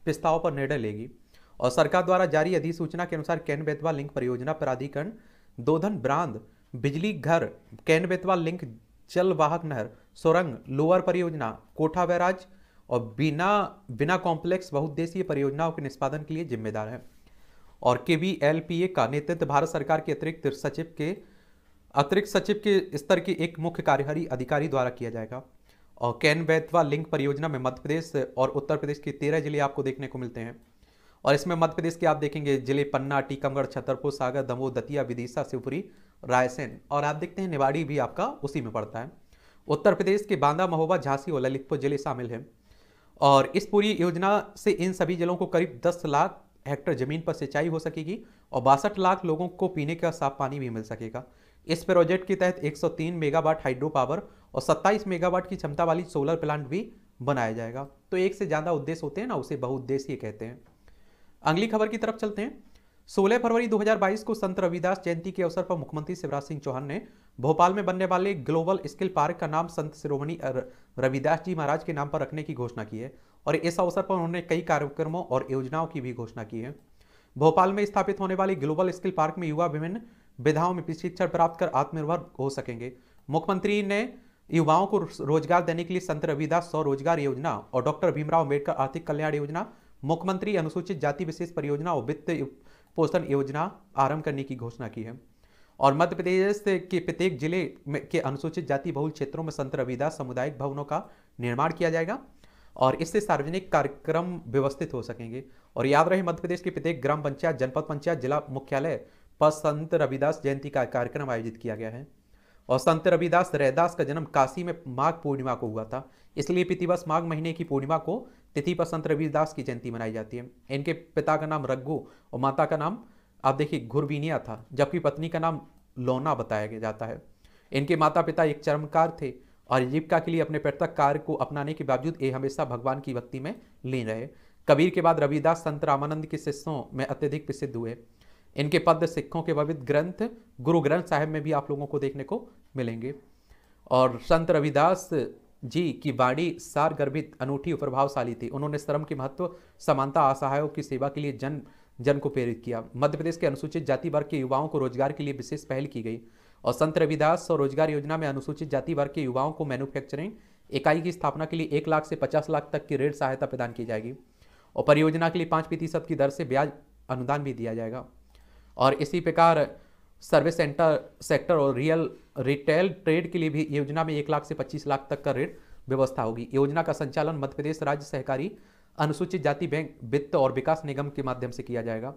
प्रस्ताव पर निर्णय लेगी और सरकार द्वारा जारी अधिसूचना के अनुसार कैन बेतवा लिंक परियोजना प्राधिकरण दोधन ब्रांड बिजली घर कैन बेतवा लिंक जलवाहक नहर सोरंग लोअर परियोजना कोठा बैराज और बिना बिना कॉम्प्लेक्स बहुद्देशीय परियोजनाओं के निष्पादन के लिए जिम्मेदार है और के वी एल पी ए का नेतृत्व भारत सरकार के अतिरिक्त सचिव के अतिरिक्त सचिव के स्तर के एक मुख्य कार्यकारी अधिकारी द्वारा किया जाएगा और कैन बैतवा लिंक परियोजना में मध्य प्रदेश और उत्तर प्रदेश के तेरह जिले आपको देखने को मिलते हैं और इसमें मध्य प्रदेश के आप देखेंगे जिले पन्ना टीकमगढ़ छतरपुर सागर दमोह दतिया विदिशा शिवपुरी रायसेन और आप देखते हैं निवाड़ी भी आपका उसी में पड़ता है उत्तर प्रदेश के बांदा महोबा झांसी और ललितपुर जिले शामिल हैं और इस पूरी योजना से इन सभी जिलों को करीब दस लाख हेक्टर जमीन पर सिंचाई हो सकेगी और बासठ लाख लोगों को पीने का साफ पानी भी मिल सकेगा इस प्रोजेक्ट के तहत 103 मेगावाट हाइड्रो पावर और 27 मेगावाट की क्षमता वाली सोलर प्लांट भी बनाया जाएगा तो एक से ज़्यादा उद्देश्य होते हैं ना उसे बहुउद्देश्य कहते हैं अगली खबर की तरफ चलते हैं 16 फरवरी 2022 को संत रविदास जयंती के अवसर पर मुख्यमंत्री शिवराज सिंह चौहान ने भोपाल में बनने वाले ग्लोबल स्किल पार्क का नाम संत शिरोमणि रविदास जी महाराज के नाम पर रखने की घोषणा की है और इस अवसर पर उन्होंने कई कार्यक्रमों और योजनाओं की भी घोषणा की है भोपाल में स्थापित होने वाले ग्लोबल स्किल पार्क में युवा विभिन्न विधाओं में प्रशिक्षण प्राप्त कर आत्मनिर्भर हो सकेंगे मुख्यमंत्री ने युवाओं को रोजगार देने के लिए संत रविदास स्वरोजगार योजना और डॉक्टर भीमराव अम्बेडकर आर्थिक कल्याण योजना मुख्यमंत्री अनुसूचित जाति विशेष परियोजना और वित्त पोषण योजना आरंभ करने की घोषणा की है और मध्य प्रदेश के प्रत्येक जिले के अनुसूचित जाति बहुल क्षेत्रों में संत रविदास सामुदायिक भवनों का निर्माण किया जाएगा और इससे सार्वजनिक कार्यक्रम व्यवस्थित हो सकेंगे और याद रहे मध्य प्रदेश के प्रत्येक ग्राम पंचायत जनपद पंचायत जिला मुख्यालय पर संत रविदास जयंती का कार्यक्रम आयोजित किया गया है और संत रविदास रैदास का जन्म काशी में माघ पूर्णिमा को हुआ था इसलिए प्रतिवर्ष माघ महीने की पूर्णिमा को तिथि पर संत रविदास की जयंती मनाई जाती है इनके पिता का नाम रघु और माता का नाम आप देखिए घुरबीनिया था जबकि पत्नी का नाम लोना बताया जाता है इनके माता पिता एक चरमकार थे और जीविका के लिए अपने पृथक कार्य को अपनाने के बावजूद ये हमेशा भगवान की भक्ति में लीन रहे कबीर के बाद रविदास संत रामानंद के शिष्यों में अत्यधिक प्रसिद्ध हुए इनके पद सिखों के पवित्र ग्रंथ गुरु ग्रंथ साहिब में भी आप लोगों को देखने को मिलेंगे और संत रविदास जी की वाणी सार गर्भित अनूठी प्रभावशाली थी उन्होंने श्रम के महत्व समानता असहायों की सेवा के लिए जन जन को प्रेरित किया मध्य प्रदेश के अनुसूचित जाति वर्ग के युवाओं को रोजगार के लिए विशेष पहल की गई और संत रविदास और रोजगार योजना में अनुसूचित जाति वर्ग के युवाओं को मैन्युफैक्चरिंग इकाई की स्थापना के लिए एक लाख से पचास लाख तक की ऋण सहायता प्रदान की जाएगी और परियोजना के लिए पाँच प्रतिशत की दर से ब्याज अनुदान भी दिया जाएगा और इसी प्रकार सर्विस सेंटर सेक्टर और रियल रिटेल ट्रेड के लिए भी योजना में एक लाख से पच्चीस लाख तक का ऋण व्यवस्था होगी योजना का संचालन मध्य प्रदेश राज्य सहकारी अनुसूचित जाति बैंक वित्त और विकास निगम के माध्यम से किया जाएगा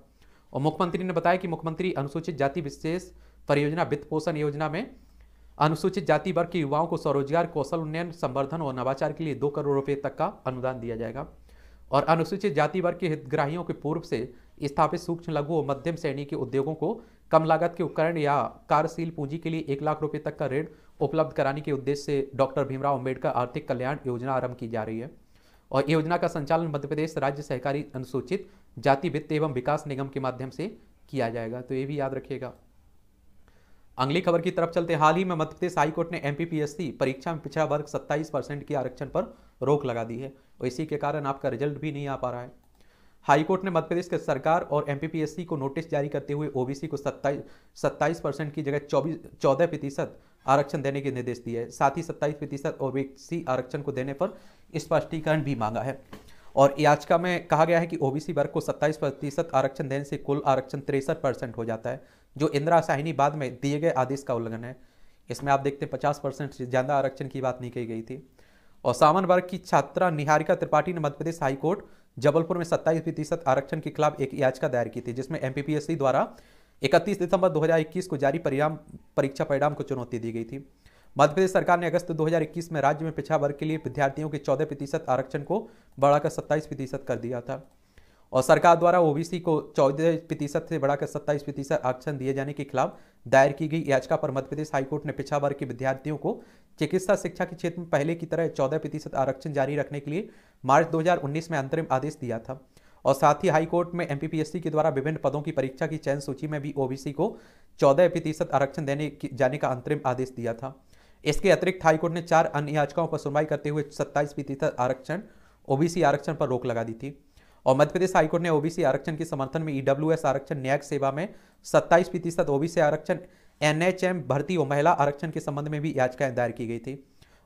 और मुख्यमंत्री ने बताया कि मुख्यमंत्री अनुसूचित जाति विशेष परियोजना वित्त पोषण योजना में अनुसूचित जाति वर्ग के युवाओं को स्वरोजगार कौशल उन्नयन संवर्धन और नवाचार के लिए दो करोड़ रुपए तक का अनुदान दिया जाएगा और अनुसूचित जाति वर्ग के हितग्राहियों के पूर्व से स्थापित सूक्ष्म लघु और मध्यम श्रेणी के उद्योगों को कम लागत के उपकरण या कार्यशील पूंजी के लिए एक लाख रुपए तक का ऋण उपलब्ध कराने के उद्देश्य से डॉक्टर भीमराव अंबेडकर आर्थिक कल्याण योजना आरंभ की जा रही है और योजना का संचालन मध्य प्रदेश राज्य सहकारी अनुसूचित जाति वित्त एवं विकास निगम के माध्यम से किया जाएगा तो ये भी याद रखिएगा अगली खबर की तरफ चलते हाल ही में मध्य प्रदेश हाईकोर्ट ने एमपीपीएससी परीक्षा में पिछड़ा वर्ग 27 परसेंट के आरक्षण पर रोक लगा दी है और इसी के कारण आपका रिजल्ट भी नहीं आ पा रहा है हाईकोर्ट ने मध्य प्रदेश के सरकार और एमपीपीएससी को नोटिस जारी करते हुए ओबीसी को सत्ताईस सत्ताईस परसेंट की जगह चौबीस चौदह प्रतिशत आरक्षण देने के निर्देश दिए हैं साथ ही सत्ताईस प्रतिशत बी आरक्षण को देने पर स्पष्टीकरण भी मांगा है और याचिका में कहा गया है कि ओबीसी वर्ग को 27 प्रतिशत आरक्षण देने से कुल आरक्षण तिरसठ परसेंट हो जाता है जो इंदिरा साहिनी बाद में दिए गए आदेश का उल्लंघन है इसमें आप देखते हैं पचास परसेंट से ज़्यादा आरक्षण की बात नहीं कही गई थी और सावन वर्ग की छात्रा निहारिका त्रिपाठी ने मध्यप्रदेश हाईकोर्ट जबलपुर में सत्ताईस प्रतिशत आरक्षण के खिलाफ एक याचिका दायर की थी जिसमें एमपीपीएससी द्वारा 31 दिसंबर 2021 को जारी परिणाम परीक्षा परिणाम को चुनौती दी गई थी मध्य प्रदेश सरकार ने अगस्त 2021 में राज्य में पिछड़ा वर्ग के लिए विद्यार्थियों के 14 प्रतिशत आरक्षण को बढ़ाकर सत्ताईस प्रतिशत कर दिया था और सरकार द्वारा ओबीसी को चौदह प्रतिशत से बढ़ाकर सत्ताईस प्रतिशत आरक्षण दिए जाने के खिलाफ दायर की गई याचिका पर मध्यप्रदेश हाईकोर्ट ने पिछड़ा वर्ग के विद्यार्थियों को चिकित्सा शिक्षा के क्षेत्र में पहले की तरह चौदह प्रतिशत आरक्षण जारी रखने के लिए मार्च 2019 में अंतरिम आदेश दिया था और साथ ही हाईकोर्ट में एम के द्वारा विभिन्न पदों की परीक्षा की चयन सूची में भी ओबीसी को चौदह प्रतिशत आरक्षण देने जाने का अंतरिम आदेश दिया था इसके अतिरिक्त हाईकोर्ट ने चार अन्य याचिकाओं पर सुनवाई करते हुए सत्ताईस आरक्षण ओबीसी आरक्षण पर रोक लगा दी थी और मध्य प्रदेश हाईकोर्ट ने ओबीसी आरक्षण के समर्थन में ईडब्ल्यू e आरक्षण न्यायिक सेवा में सत्ताईस ओबीसी आरक्षण एनएचएम भर्ती और महिला आरक्षण के संबंध में भी याचिकाएं दायर की गई थी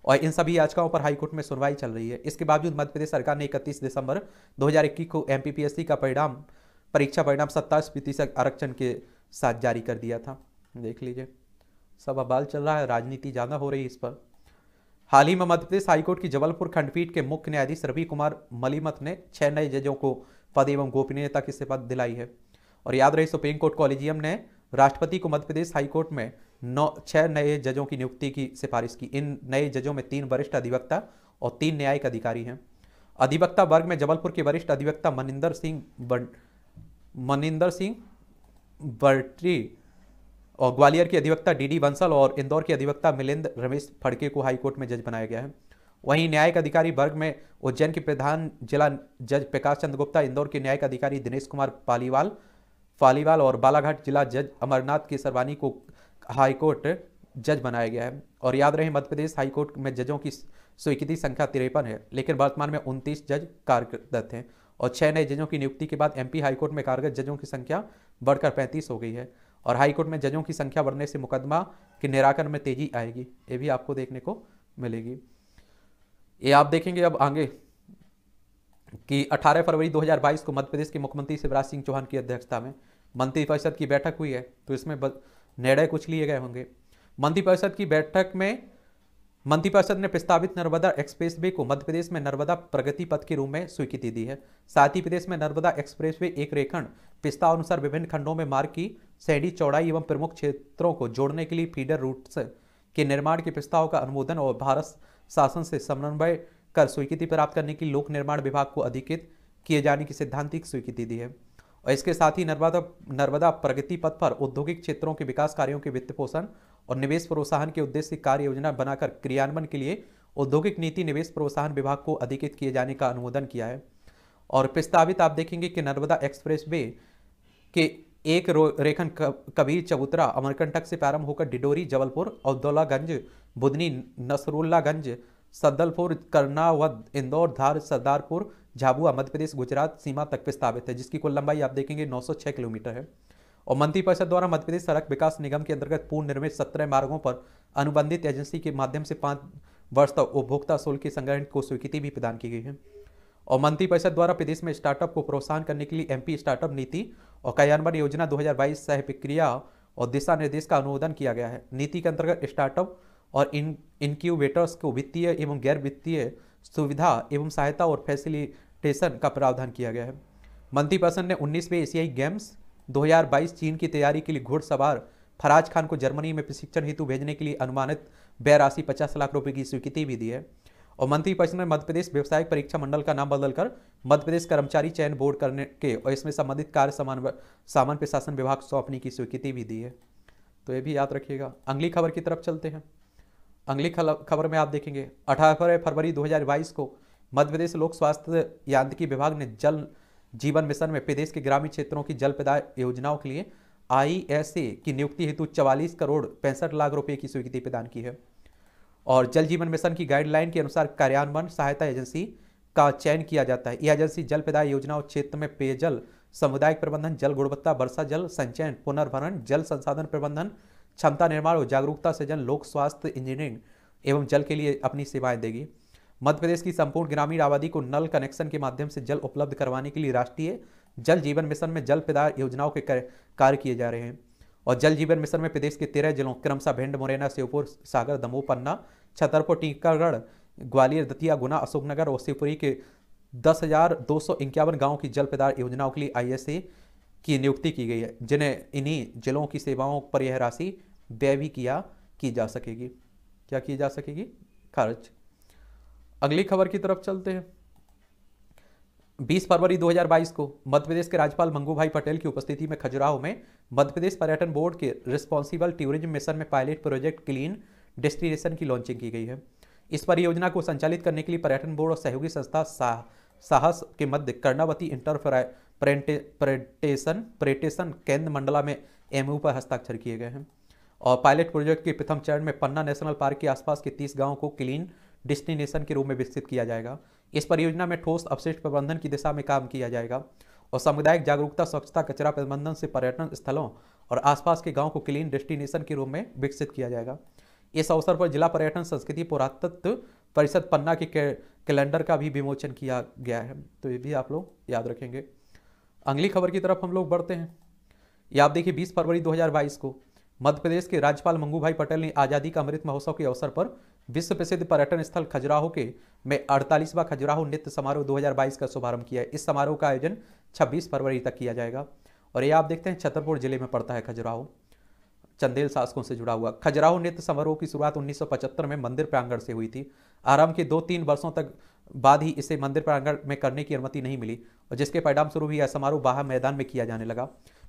और इन सभी याचिकाओं पर हाईकोर्ट में सुनवाई चल रही है इसके बावजूद मध्य प्रदेश सरकार ने इकतीस दिसंबर 2021 को एम का परिणाम परीक्षा परिणाम सत्ताईस प्रतिशत आरक्षण के साथ जारी कर दिया था देख लीजिए सब अबाल चल रहा है राजनीति ज़्यादा हो रही है इस पर हाल ही में मध्य प्रदेश हाईकोर्ट की जबलपुर खंडपीठ के मुख्य न्यायाधीश रवि कुमार मलिमत ने छह नए जजों को पद एवं गोपनीयता की शपथ दिलाई है और याद रही सुप्रीम कोर्ट कॉलेजियम ने राष्ट्रपति को मध्य प्रदेश हाईकोर्ट में नौ छह नए जजों की नियुक्ति की सिफारिश की इन नए जजों में तीन वरिष्ठ अधिवक्ता और तीन न्यायिक अधिकारी हैं अधिवक्ता वर्ग में जबलपुर के वरिष्ठ अधिवक्ता मनिंदर सिंह मनिंदर सिंह बर्ट्री और ग्वालियर के अधिवक्ता डीडी बंसल और इंदौर के अधिवक्ता मिलिंद रमेश फड़के को हाईकोर्ट में जज बनाया गया है वहीं न्यायिक अधिकारी वर्ग में उज्जैन के प्रधान जिला जज प्रकाश चंद गुप्ता इंदौर के न्यायिक अधिकारी दिनेश कुमार पालीवाल फालीवाल और बालाघाट जिला जज अमरनाथ के सरवानी को हाईकोर्ट जज बनाया गया है और याद रहे मध्य प्रदेश हाईकोर्ट में जजों की स्वीकृति संख्या तिरपन है लेकिन वर्तमान में उनतीस जज कार्यरत हैं और छह नए जजों की नियुक्ति के बाद एमपी हाईकोर्ट में कार्यरत जजों की संख्या बढ़कर पैंतीस हो गई है और हाईकोर्ट में जजों की संख्या बढ़ने से मुकदमा के निराकरण में तेजी आएगी ये भी आपको देखने को मिलेगी ये आप देखेंगे अब आगे कि 18 फरवरी 2022 को मध्य प्रदेश के मुख्यमंत्री शिवराज सिंह चौहान की अध्यक्षता में मंत्रिपरिषद की बैठक हुई है तो इसमें निर्णय कुछ लिए गए होंगे मंत्रिपरिषद की बैठक में मंत्रिपरिषद ने प्रस्तावित नर्मदा वे को मध्य प्रदेश में नर्मदा प्रगति पथ के रूप में स्वीकृति दी है साथ ही प्रदेश में नर्मदा वे एक रेखण प्रस्ताव अनुसार विभिन्न खंडों में मार्ग की सैडी चौड़ाई एवं प्रमुख क्षेत्रों को जोड़ने के लिए फीडर रूट्स के निर्माण के प्रस्ताव का अनुमोदन और भारत शासन से समन्वय कर स्वीकृति प्राप्त करने की लोक निर्माण विभाग को अधिकृत किए जाने की सिद्धांतिक स्वीकृति दी है और इसके साथ ही नर्मदा नर्मदा प्रगति पथ पर औद्योगिक क्षेत्रों के विकास कार्यों के वित्त पोषण और निवेश प्रोत्साहन के उद्देश्य कार्य योजना बनाकर क्रियान्वयन के लिए औद्योगिक नीति निवेश प्रोत्साहन विभाग को अधिकृत किए जाने का अनुमोदन किया है और प्रस्तावित आप देखेंगे कि नर्मदा एक्सप्रेस वे के एक रेखन कबीर चबूतरा अमरकंटक से प्रारंभ होकर डिडोरी जबलपुर औदौलागंज बुधनी नसरुल्लागंज सद्दलपुर करनावद इंदौर धार सरदारपुर झाबुआ मध्य प्रदेश गुजरात सीमा तक प्रस्तावित है जिसकी कुल लंबाई आप देखेंगे 906 किलोमीटर है और मंत्रिपरिषद द्वारा मध्य प्रदेश सड़क विकास निगम के अंतर्गत पूर्ण निर्मित सत्रह मार्गों पर अनुबंधित एजेंसी के माध्यम से पाँच वर्ष तक उपभोक्ता शुल्क के संग्रहण को स्वीकृति भी प्रदान की गई है और मंत्रिपरिषद द्वारा प्रदेश में स्टार्टअप को प्रोत्साहन करने के लिए एमपी स्टार्टअप नीति और कार्यान्वयन योजना 2022 सह प्रक्रिया और दिशा निर्देश का अनुमोदन किया गया है नीति के अंतर्गत स्टार्टअप और इन इनक्यूबेटर्स को वित्तीय एवं गैर वित्तीय सुविधा एवं सहायता और फैसिलिटेशन का प्रावधान किया गया है मंत्रीपसन ने उन्नीसवें एशियाई गेम्स 2022 चीन की तैयारी के लिए घुड़सवार फराज खान को जर्मनी में प्रशिक्षण हेतु भेजने के लिए अनुमानित व्यय राशि पचास लाख रुपये की स्वीकृति भी दी है और मंत्रिपरिषद ने मध्य प्रदेश व्यावसायिक परीक्षा मंडल का नाम बदलकर मध्य प्रदेश कर्मचारी चयन बोर्ड करने के और इसमें संबंधित कार्य सामान सामान्य प्रशासन विभाग सौंपने की स्वीकृति भी दी है तो ये भी याद रखिएगा अगली खबर की तरफ चलते हैं अगली खबर में आप देखेंगे अठारह फरवरी 2022 को मध्य प्रदेश लोक स्वास्थ्य यांत्रिकी विभाग ने जल जीवन मिशन में प्रदेश के ग्रामीण क्षेत्रों की जल पैदा योजनाओं के लिए आई की नियुक्ति हेतु चवालीस करोड़ पैंसठ लाख रुपए की स्वीकृति प्रदान की है और जल जीवन मिशन की गाइडलाइन के अनुसार कार्यान्वयन सहायता एजेंसी का चयन किया जाता है यह एजेंसी जल पैदा योजनाओं क्षेत्र में पेयजल सामुदायिक प्रबंधन जल गुणवत्ता वर्षा जल संचयन पुनर्भरण जल संसाधन प्रबंधन क्षमता निर्माण और जागरूकता से जन लोक स्वास्थ्य इंजीनियरिंग एवं जल के लिए अपनी सेवाएं देगी मध्य प्रदेश की संपूर्ण ग्रामीण आबादी को नल कनेक्शन के माध्यम से जल उपलब्ध करवाने के लिए राष्ट्रीय जल जीवन मिशन में जल प्रदाय योजनाओं के कार्य किए जा रहे हैं और जल जीवन मिशन में प्रदेश के तेरह जिलों क्रमशः भिंड मुरैना श्योपुर सागर दमोह पन्ना छतरपुर टीकागढ़ ग्वालियर दतिया गुना अशोकनगर और शिवपुरी के दस हजार दो सौ इक्यावन गाँव की जल प्रदाय योजनाओं के लिए आई की नियुक्ति की गई है जिन्हें इन्हीं जिलों की सेवाओं पर यह राशि व्यय भी किया की जा सकेगी क्या की जा सकेगी खर्च अगली खबर की तरफ चलते हैं 20 फरवरी 2022 को मध्य प्रदेश के राज्यपाल मंगू भाई पटेल की उपस्थिति में खजुराहो में मध्य प्रदेश पर्यटन बोर्ड के रिस्पॉन्सिबल टूरिज्म मिशन में पायलट प्रोजेक्ट क्लीन डेस्टिनेशन की लॉन्चिंग की गई है इस परियोजना को संचालित करने के लिए पर्यटन बोर्ड और सहयोगी संस्था साहस के मध्य कर्णावती इंटर प्रेटेशन केंद्र मंडला में एमयू पर हस्ताक्षर किए गए हैं और पायलट प्रोजेक्ट के प्रथम चरण में पन्ना नेशनल पार्क के आसपास के तीस गाँव को क्लीन डिस्टिनेशन के रूप में विकसित किया जाएगा इस परियोजना में ठोस अवशिष्ट प्रबंधन की दिशा में काम किया जाएगा और सामुदायिक जागरूकता स्वच्छता कचरा प्रबंधन से पर्यटन स्थलों और आसपास के गाँव को क्लीन डेस्टिनेशन के रूप में विकसित किया जाएगा इस अवसर पर जिला पर्यटन संस्कृति पुरातत्व परिषद पन्ना के कैलेंडर का भी विमोचन किया गया है तो ये भी आप लोग याद रखेंगे अगली खबर की तरफ हम लोग बढ़ते हैं ये आप देखिए 20 फरवरी 2022 को मध्य प्रदेश के राज्यपाल मंगू भाई पटेल ने आज़ादी का अमृत महोत्सव के अवसर पर विश्व प्रसिद्ध पर्यटन स्थल खजुराहो के में अड़तालीसवा खजुराहो नृत्य समारोह 2022 का शुभारंभ किया है इस समारोह का आयोजन 26 फरवरी तक किया जाएगा और ये आप देखते हैं छतरपुर जिले में पड़ता है खजुराहो चंदेल शासकों से जुड़ा हुआ खजुराहो नृत्य समारोह की शुरुआत 1975 में मंदिर प्रांगण से हुई थी आराम के दो तीन वर्षों तक बाद ही इसे मंदिर प्रांगण में करने की अनुमति नहीं मिली और जिसके परिणाम स्वरूप यह समारोह बाहर मैदान में किया जाने लगा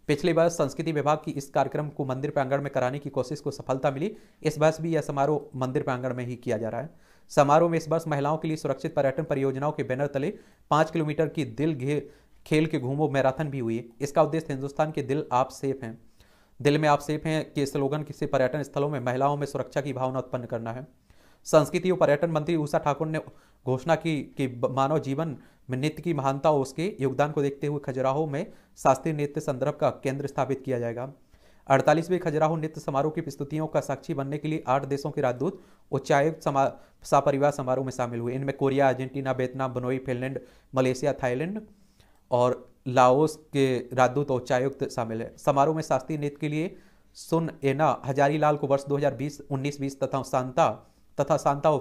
पिछली वर्ष संस्कृति विभाग की इस कार्यक्रम को मंदिर प्रांगण में कराने की कोशिश को सफलता मिली इस वर्ष भी यह समारोह मंदिर प्रांगण में ही किया जा रहा है समारोह में इस वर्ष महिलाओं के लिए सुरक्षित पर्यटन परियोजनाओं के बैनर तले पाँच किलोमीटर की दिल घे खेल के घूमो मैराथन भी हुई इसका उद्देश्य हिंदुस्तान के दिल आप सेफ हैं दिल में आप सेफ हैं कि स्लोगन किसी पर्यटन स्थलों में महिलाओं में सुरक्षा की भावना उत्पन्न करना है संस्कृति और पर्यटन मंत्री उषा ठाकुर ने घोषणा की कि मानव जीवन में नृत्य की महानता और उसके योगदान को देखते हुए खजुराहो में शास्त्रीय नृत्य संदर्भ का केंद्र स्थापित किया जाएगा अड़तालीसवें खजुराहो नृत्य समारोह की प्रस्तुतियों का साक्षी बनने के लिए आठ देशों के राजदूत उच्चायुक्त समा सापरिवार समारोह में शामिल हुए इनमें कोरिया अर्जेंटीना बेतनाम बनोई फिनलैंड मलेशिया थाईलैंड और लाओस के राजदूत उच्चायुक्त शामिल है समारोह में शास्त्रीय नृत्य के लिए सुन एना हजारीलाल को वर्ष 2020 19 20 तथा शांता तथा शांता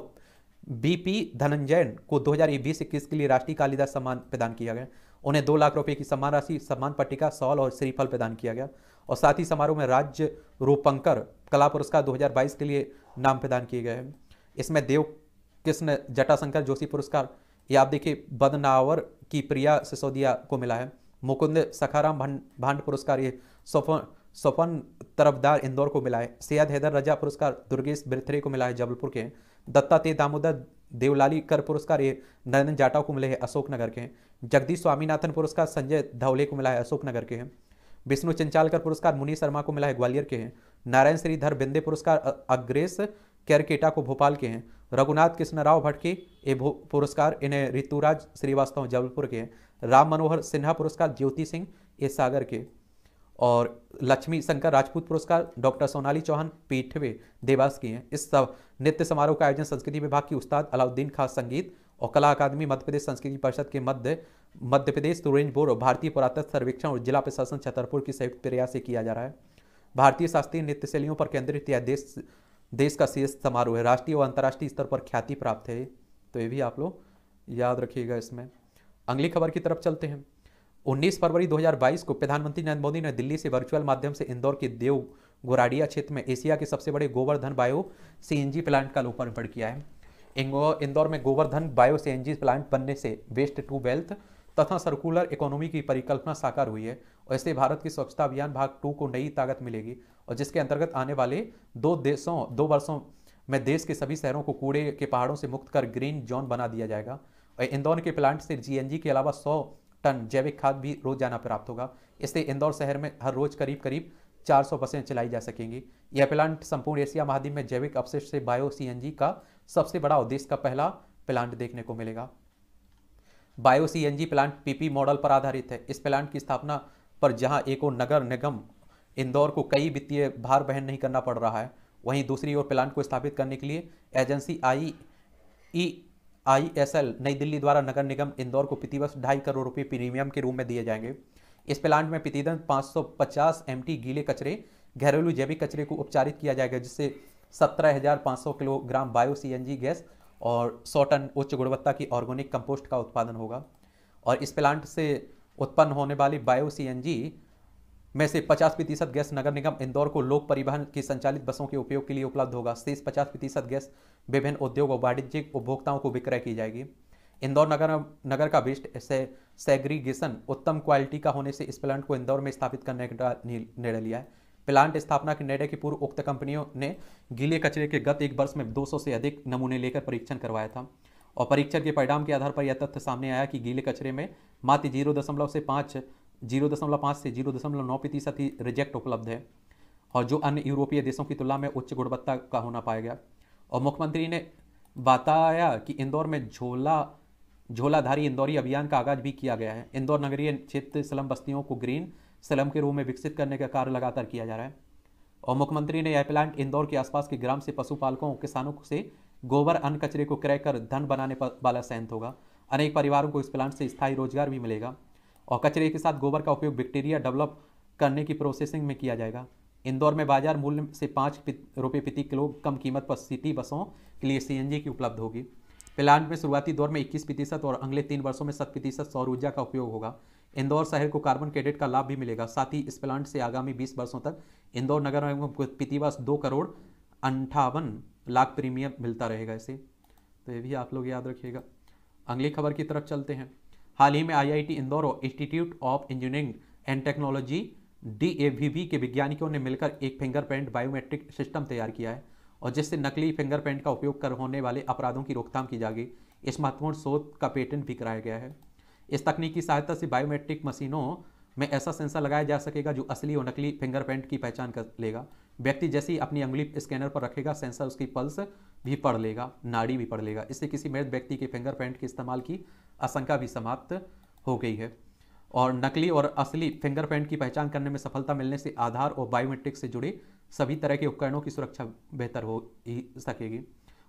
बी धनंजयन को 2020-21 के लिए राष्ट्रीय कालिदास सम्मान प्रदान किया गया उन्हें दो लाख रुपए की सम्मान राशि सम्मान पट्टिका सॉल और श्रीफल प्रदान किया गया और साथ ही समारोह में राज्य रूपंकर कला पुरस्कार 2022 के लिए नाम प्रदान किए गए हैं इसमें देव कृष्ण जटाशंकर जोशी पुरस्कार ये आप देखिए बदनावर की प्रिया सिसोदिया को मिला है मुकुंद सखाराम भांड पुरस्कार ये स्वपन तरफदार इंदौर को मिला है सैयद हैदर रजा पुरस्कार दुर्गेश बिरथरे को मिला है जबलपुर के दत्ता ते दामोदर देवलाली कर पुरस्कार ये नरेंद्र जाटा को मिले हैं अशोकनगर के जगदीश स्वामीनाथन पुरस्कार संजय धवले को मिला है अशोकनगर के हैं विष्णु चंचालकर पुरस्कार मुनि शर्मा को मिला है ग्वालियर के हैं नारायण श्रीधर बिंदे पुरस्कार अग्रेस कैरकेटा को भोपाल के हैं रघुनाथ कृष्ण राव भटके ये पुरस्कार इन्हें ऋतुराज श्रीवास्तव जबलपुर के हैं राम मनोहर सिन्हा पुरस्कार ज्योति सिंह ये सागर के और लक्ष्मी शंकर राजपूत पुरस्कार डॉक्टर सोनाली चौहान पीठवे देवास की हैं इस सब नृत्य समारोह का आयोजन संस्कृति विभाग की उस्ताद अलाउद्दीन खास संगीत और कला अकादमी मध्य प्रदेश संस्कृति परिषद के मध्य मध्य प्रदेश तुरेंज बोर्ड और भारतीय पुरातत्व सर्वेक्षण और जिला प्रशासन छतरपुर की संयुक्त प्रयास से किया जा रहा है भारतीय शास्त्रीय नृत्य शैलियों पर केंद्रित यह देश देश का शीर्ष समारोह है राष्ट्रीय और अंतर्राष्ट्रीय स्तर पर ख्याति प्राप्त है तो ये भी आप लोग याद रखिएगा इसमें अगली खबर की तरफ चलते हैं 19 फरवरी 2022 को प्रधानमंत्री नरेंद्र मोदी ने दिल्ली से वर्चुअल माध्यम से इंदौर के देव गोराडिया क्षेत्र में एशिया के सबसे बड़े गोवर्धन बायो सीएनजी प्लांट का लोकार्पण किया है इंदौर में गोवर्धन बायो सीएनजी प्लांट बनने से वेस्ट टू वेल्थ तथा सर्कुलर इकोनॉमी की परिकल्पना साकार हुई है और इससे भारत की स्वच्छता अभियान भाग टू को नई ताकत मिलेगी और जिसके अंतर्गत आने वाले दो देशों दो वर्षों में देश के सभी शहरों को कूड़े के पहाड़ों से मुक्त कर ग्रीन जोन बना दिया जाएगा और इंदौर के प्लांट से जीएनजी के अलावा सौ टन जैविक खाद भी रोजाना प्राप्त होगा इससे इंदौर शहर में हर रोज करीब करीब 400 बसें चलाई जा सकेंगी यह प्लांट संपूर्ण एशिया महाद्वीप में जैविक अवशेष से बायो सीएनजी का सबसे बड़ा उद्देश्य का पहला प्लांट देखने को मिलेगा bio CNG plant PP model पर आधारित है इस प्लांट की स्थापना पर जहां और नगर निगम इंदौर को कई वित्तीय भार बहन नहीं करना पड़ रहा है वहीं दूसरी ओर प्लांट को स्थापित करने के लिए एजेंसी आई ई आईएसएल नई दिल्ली द्वारा नगर निगम इंदौर को प्रतिवर्ष ढाई करोड़ रुपये प्रीमियम के रूप में दिए जाएंगे इस प्लांट में प्रतिदिन 550 एमटी गीले कचरे घरेलू जैविक कचरे को उपचारित किया जाएगा जिससे 17,500 किलोग्राम बायो सीएनजी गैस और सौ टन उच्च गुणवत्ता की ऑर्गेनिक कंपोस्ट का उत्पादन होगा और इस प्लांट से उत्पन्न होने वाली बायो सी में से 50 प्रतिशत गैस नगर निगम इंदौर को लोक परिवहन की संचालित बसों के उपयोग के लिए उपलब्ध होगा शेष पचास प्रतिशत गैस विभिन्न उद्योग और वाणिज्यिक उपभोक्ताओं को विक्रय की जाएगी इंदौर नगर नगर का वेस्ट से सेग्रीगेशन उत्तम क्वालिटी का होने से इस प्लांट को इंदौर में स्थापित करने का निर्णय लिया है प्लांट स्थापना के निर्णय के पूर्व उक्त कंपनियों ने गीले कचरे के गत एक वर्ष में 200 से अधिक नमूने लेकर परीक्षण करवाया था और परीक्षण के परिणाम के आधार पर यह तथ्य सामने आया कि गीले कचरे में मात्र जीरो दशमलव से पाँच जीरो दशमलव पाँच से जीरो दशमलव नौ प्रतिशत ही रिजेक्ट उपलब्ध है और जो अन्य यूरोपीय देशों की तुलना में उच्च गुणवत्ता का होना पाया गया और मुख्यमंत्री ने बताया कि इंदौर में झोला झोलाधारी इंदौरी अभियान का आगाज भी किया गया है इंदौर नगरीय क्षेत्र स्लम बस्तियों को ग्रीन स्लम के रूप में विकसित करने का कार्य लगातार किया जा रहा है और मुख्यमंत्री ने यह प्लांट इंदौर के आसपास के ग्राम से पशुपालकों किसानों से गोबर अन्न कचरे को क्रय कर धन बनाने वाला संयंत्र होगा अनेक परिवारों को इस प्लांट से स्थायी रोजगार भी मिलेगा और कचरे के साथ गोबर का उपयोग बैक्टीरिया डेवलप करने की प्रोसेसिंग में किया जाएगा इंदौर में बाजार मूल्य से पाँच रुपये प्रति किलो कम कीमत पर सिटी बसों के लिए सीएनजी की उपलब्ध होगी प्लांट में शुरुआती दौर में 21 प्रतिशत और अगले तीन वर्षों में शत प्रतिशत सौर ऊर्जा का उपयोग होगा इंदौर शहर को कार्बन क्रेडिट का लाभ भी मिलेगा साथ ही इस प्लांट से आगामी बीस वर्षों तक इंदौर नगर निगम को प्रतिवर्ष दो करोड़ अंठावन लाख प्रीमियम मिलता रहेगा इसे तो ये भी आप लोग याद रखिएगा अगली खबर की तरफ चलते हैं हाल ही में आईआईटी इंदौर और institute of engineering and technology D के वैज्ञानिकों ने मिलकर एक फिंगरप्रिंट बायोमेट्रिक सिस्टम तैयार किया है और जिससे नकली फिंगरप्रिंट का उपयोग कर होने वाले अपराधों की रोकथाम की जाएगी इस महत्वपूर्ण शोध का पेटेंट भी कराया गया है इस तकनीक की सहायता से बायोमेट्रिक मशीनों में ऐसा सेंसर लगाया जा सकेगा जो असली और नकली फिंगरप्रिंट की पहचान कर लेगा व्यक्ति जैसे ही अपनी उंगली स्कैनर पर रखेगा सेंसर उसकी पल्स भी पढ़ लेगा नाड़ी भी पढ़ लेगा इससे किसी मृत व्यक्ति के फिंगरप्रिंट के इस्तेमाल की आशंका भी समाप्त हो गई है और नकली और असली फिंगरप्रिंट की पहचान करने में सफलता मिलने से आधार और बायोमेट्रिक से जुड़े सभी तरह के उपकरणों की सुरक्षा बेहतर हो ही सकेगी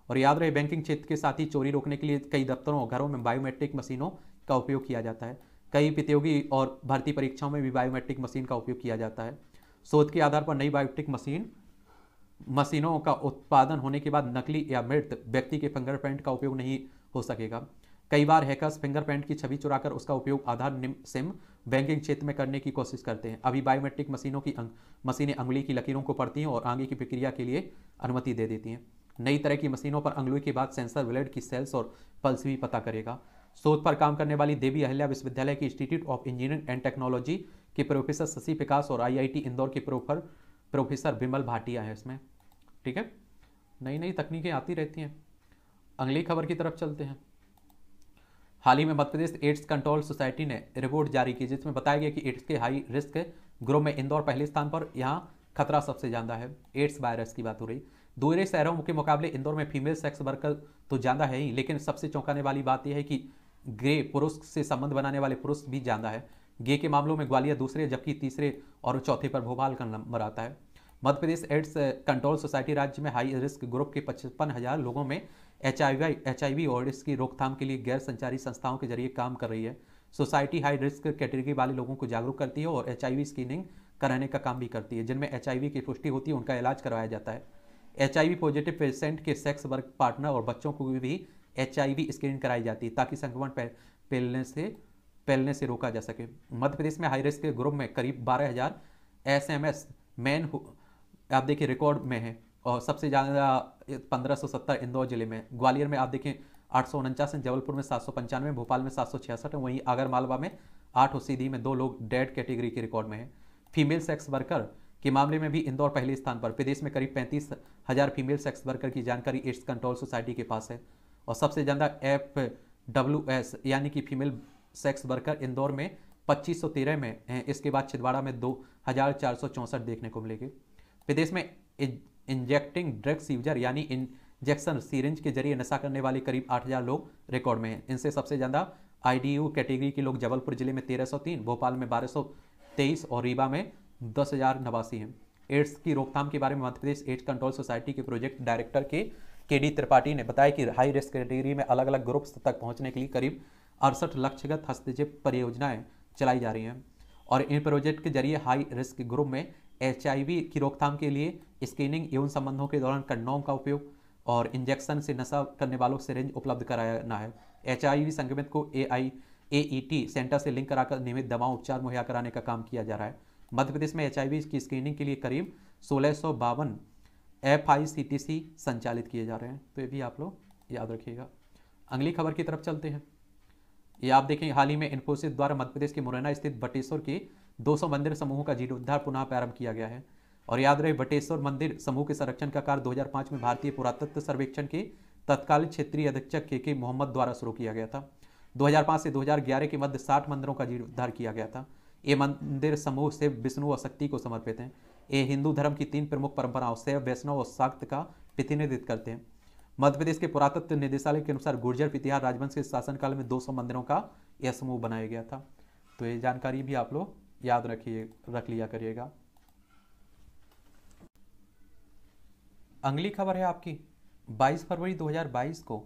और याद रहे बैंकिंग क्षेत्र के साथ ही चोरी रोकने के लिए कई दफ्तरों और घरों में बायोमेट्रिक मशीनों का उपयोग किया जाता है कई प्रतियोगी और भर्ती परीक्षाओं में भी बायोमेट्रिक मशीन का उपयोग किया जाता है शोध के आधार पर नई बायोमेट्रिक मशीन मशीनों का उत्पादन होने के बाद नकली या मृत व्यक्ति के फिंगरप्रिंट का उपयोग नहीं हो सकेगा कई बार हैकर्स फिंगरप्रिंट की छवि चुराकर उसका उपयोग आधार सिम बैंकिंग क्षेत्र में करने की कोशिश करते हैं अभी बायोमेट्रिक मशीनों की अंग, मशीनें अंगुली की लकीरों को पढ़ती हैं और आगे की प्रक्रिया के लिए अनुमति दे देती हैं नई तरह की मशीनों पर अंगुली के बाद सेंसर ब्लड की सेल्स और पल्स भी पता करेगा शोध पर काम करने वाली देवी अहल्या विश्वविद्यालय के institute of engineering and technology के प्रोफेसर शशि विकास और आई इंदौर के प्रोफर प्रोफेसर विमल भाटिया है इसमें ठीक है नई नई तकनीकें आती रहती हैं अगली खबर की तरफ चलते हैं हाल ही में Madhya Pradesh AIDS control society ने रिपोर्ट जारी की जिसमें बताया गया कि एड्स के हाई रिस्क ग्रुप में इंदौर पहले स्थान पर यहाँ खतरा सबसे ज़्यादा है एड्स वायरस की बात हो रही दूसरे शहरों के मुकाबले इंदौर में फीमेल सेक्स वर्कर तो ज़्यादा है ही लेकिन सबसे चौंकाने वाली बात यह है कि ग्रे पुरुष से संबंध बनाने वाले पुरुष भी ज़्यादा है गे के मामलों में ग्वालियर दूसरे जबकि तीसरे और चौथे पर भोपाल का नंबर आता है Madhya Pradesh AIDS control society राज्य में हाई रिस्क ग्रुप के पचपन हज़ार लोगों में एच आई और इसकी रोकथाम के लिए गैर संचारी संस्थाओं के जरिए काम कर रही है सोसाइटी हाई रिस्क कैटेगरी वाले लोगों को जागरूक करती है और एच स्क्रीनिंग कराने का काम भी करती है जिनमें एच की पुष्टि होती है उनका इलाज करवाया जाता है एच पॉजिटिव पेशेंट के सेक्स वर्क पार्टनर और बच्चों को भी एच स्क्रीनिंग कराई जाती है ताकि संक्रमण फैलने से फैलने से रोका जा सके मध्य प्रदेश में हाई रिस्क के ग्रुप में करीब बारह हज़ार एस एम एस मैन आप देखिए रिकॉर्ड में है और सबसे ज़्यादा पंद्रह सौ सत्तर इंदौर जिले में ग्वालियर में आप देखें आठ सौ उनचास हैं जबलपुर में सात सौ पंचानवे भोपाल में सात सौ छियासठ वहीं आगर मालवा में आठ और सीधी में दो लोग डेड कैटेगरी के रिकॉर्ड में हैं फीमेल सेक्स वर्कर के मामले में भी इंदौर पहले स्थान पर प्रदेश में करीब पैंतीस हज़ार फीमेल सेक्स वर्कर की जानकारी एड्स कंट्रोल सोसाइटी के पास है और सबसे ज़्यादा एफ डब्ल्यू एस यानी कि फीमेल सेक्स वर्कर इंदौर में 2513 में हैं इसके बाद छिंदवाड़ा में दो देखने को मिलेगी प्रदेश में इंजेक्टिंग ड्रग्स यूजर यानी इंजेक्शन सीरेंज के जरिए नशा करने वाले करीब 8000 लोग रिकॉर्ड में हैं इनसे सबसे ज़्यादा आईडीयू कैटेगरी के लोग जबलपुर जिले में 1303 भोपाल में 1223 और रीवा में दस हज़ार नवासी हैं एड्स की रोकथाम के बारे में Madhya Pradesh AIDS control society के प्रोजेक्ट डायरेक्टर के के डी त्रिपाठी ने बताया कि हाई रिस्क कैटेगरी में अलग अलग ग्रुप्स तक पहुंचने के लिए करीब अड़सठ लक्ष्यगत हस्तक्षेप परियोजनाएं चलाई जा रही हैं और इन प्रोजेक्ट के जरिए हाई रिस्क ग्रुप में एच की रोकथाम के लिए स्क्रीनिंग यौन संबंधों के दौरान कंडोम का उपयोग और इंजेक्शन से नशा करने वालों से रेंज उपलब्ध कराना है एच संक्रमित को ए आई सेंटर से लिंक कराकर नियमित दवाओं उपचार मुहैया कराने का काम किया जा रहा है मध्य प्रदेश में एच की स्क्रीनिंग के लिए करीब सोलह सौ F I C T C संचालित किए जा रहे हैं तो ये भी आप लोग याद रखिएगा अगली खबर की तरफ चलते हैं ये आप देखें हाल ही में इन्फोसिस द्वारा मध्य प्रदेश के मुरैना स्थित बटेश्वर की 200 मंदिर समूहों का जीर्णोद्धार पुनः प्रारंभ किया गया है और याद रहे बटेश्वर मंदिर समूह के संरक्षण का कार्य 2005 में भारतीय पुरातत्व सर्वेक्षण के तत्कालीन क्षेत्रीय अधीक्षक के के मोहम्मद द्वारा शुरू किया गया था 2005 से 2011 के मध्य 60 मंदिरों का जीर्णोद्धार किया गया था ये मंदिर समूह से विष्णु और शक्ति को समर्पित हैं ये हिंदू धर्म की तीन प्रमुख परंपराओं शैव वैष्णव और शाक्त का प्रतिनिधित्व करते हैं मध्य प्रदेश के पुरातत्व निदेशालय के अनुसार गुर्जर पितिहार राजवंश के शासनकाल में दो मंदिरों का यह समूह बनाया गया था तो ये जानकारी भी आप लोग याद रखिए रख लिया करिएगा अगली खबर है आपकी 22 फरवरी 2022 को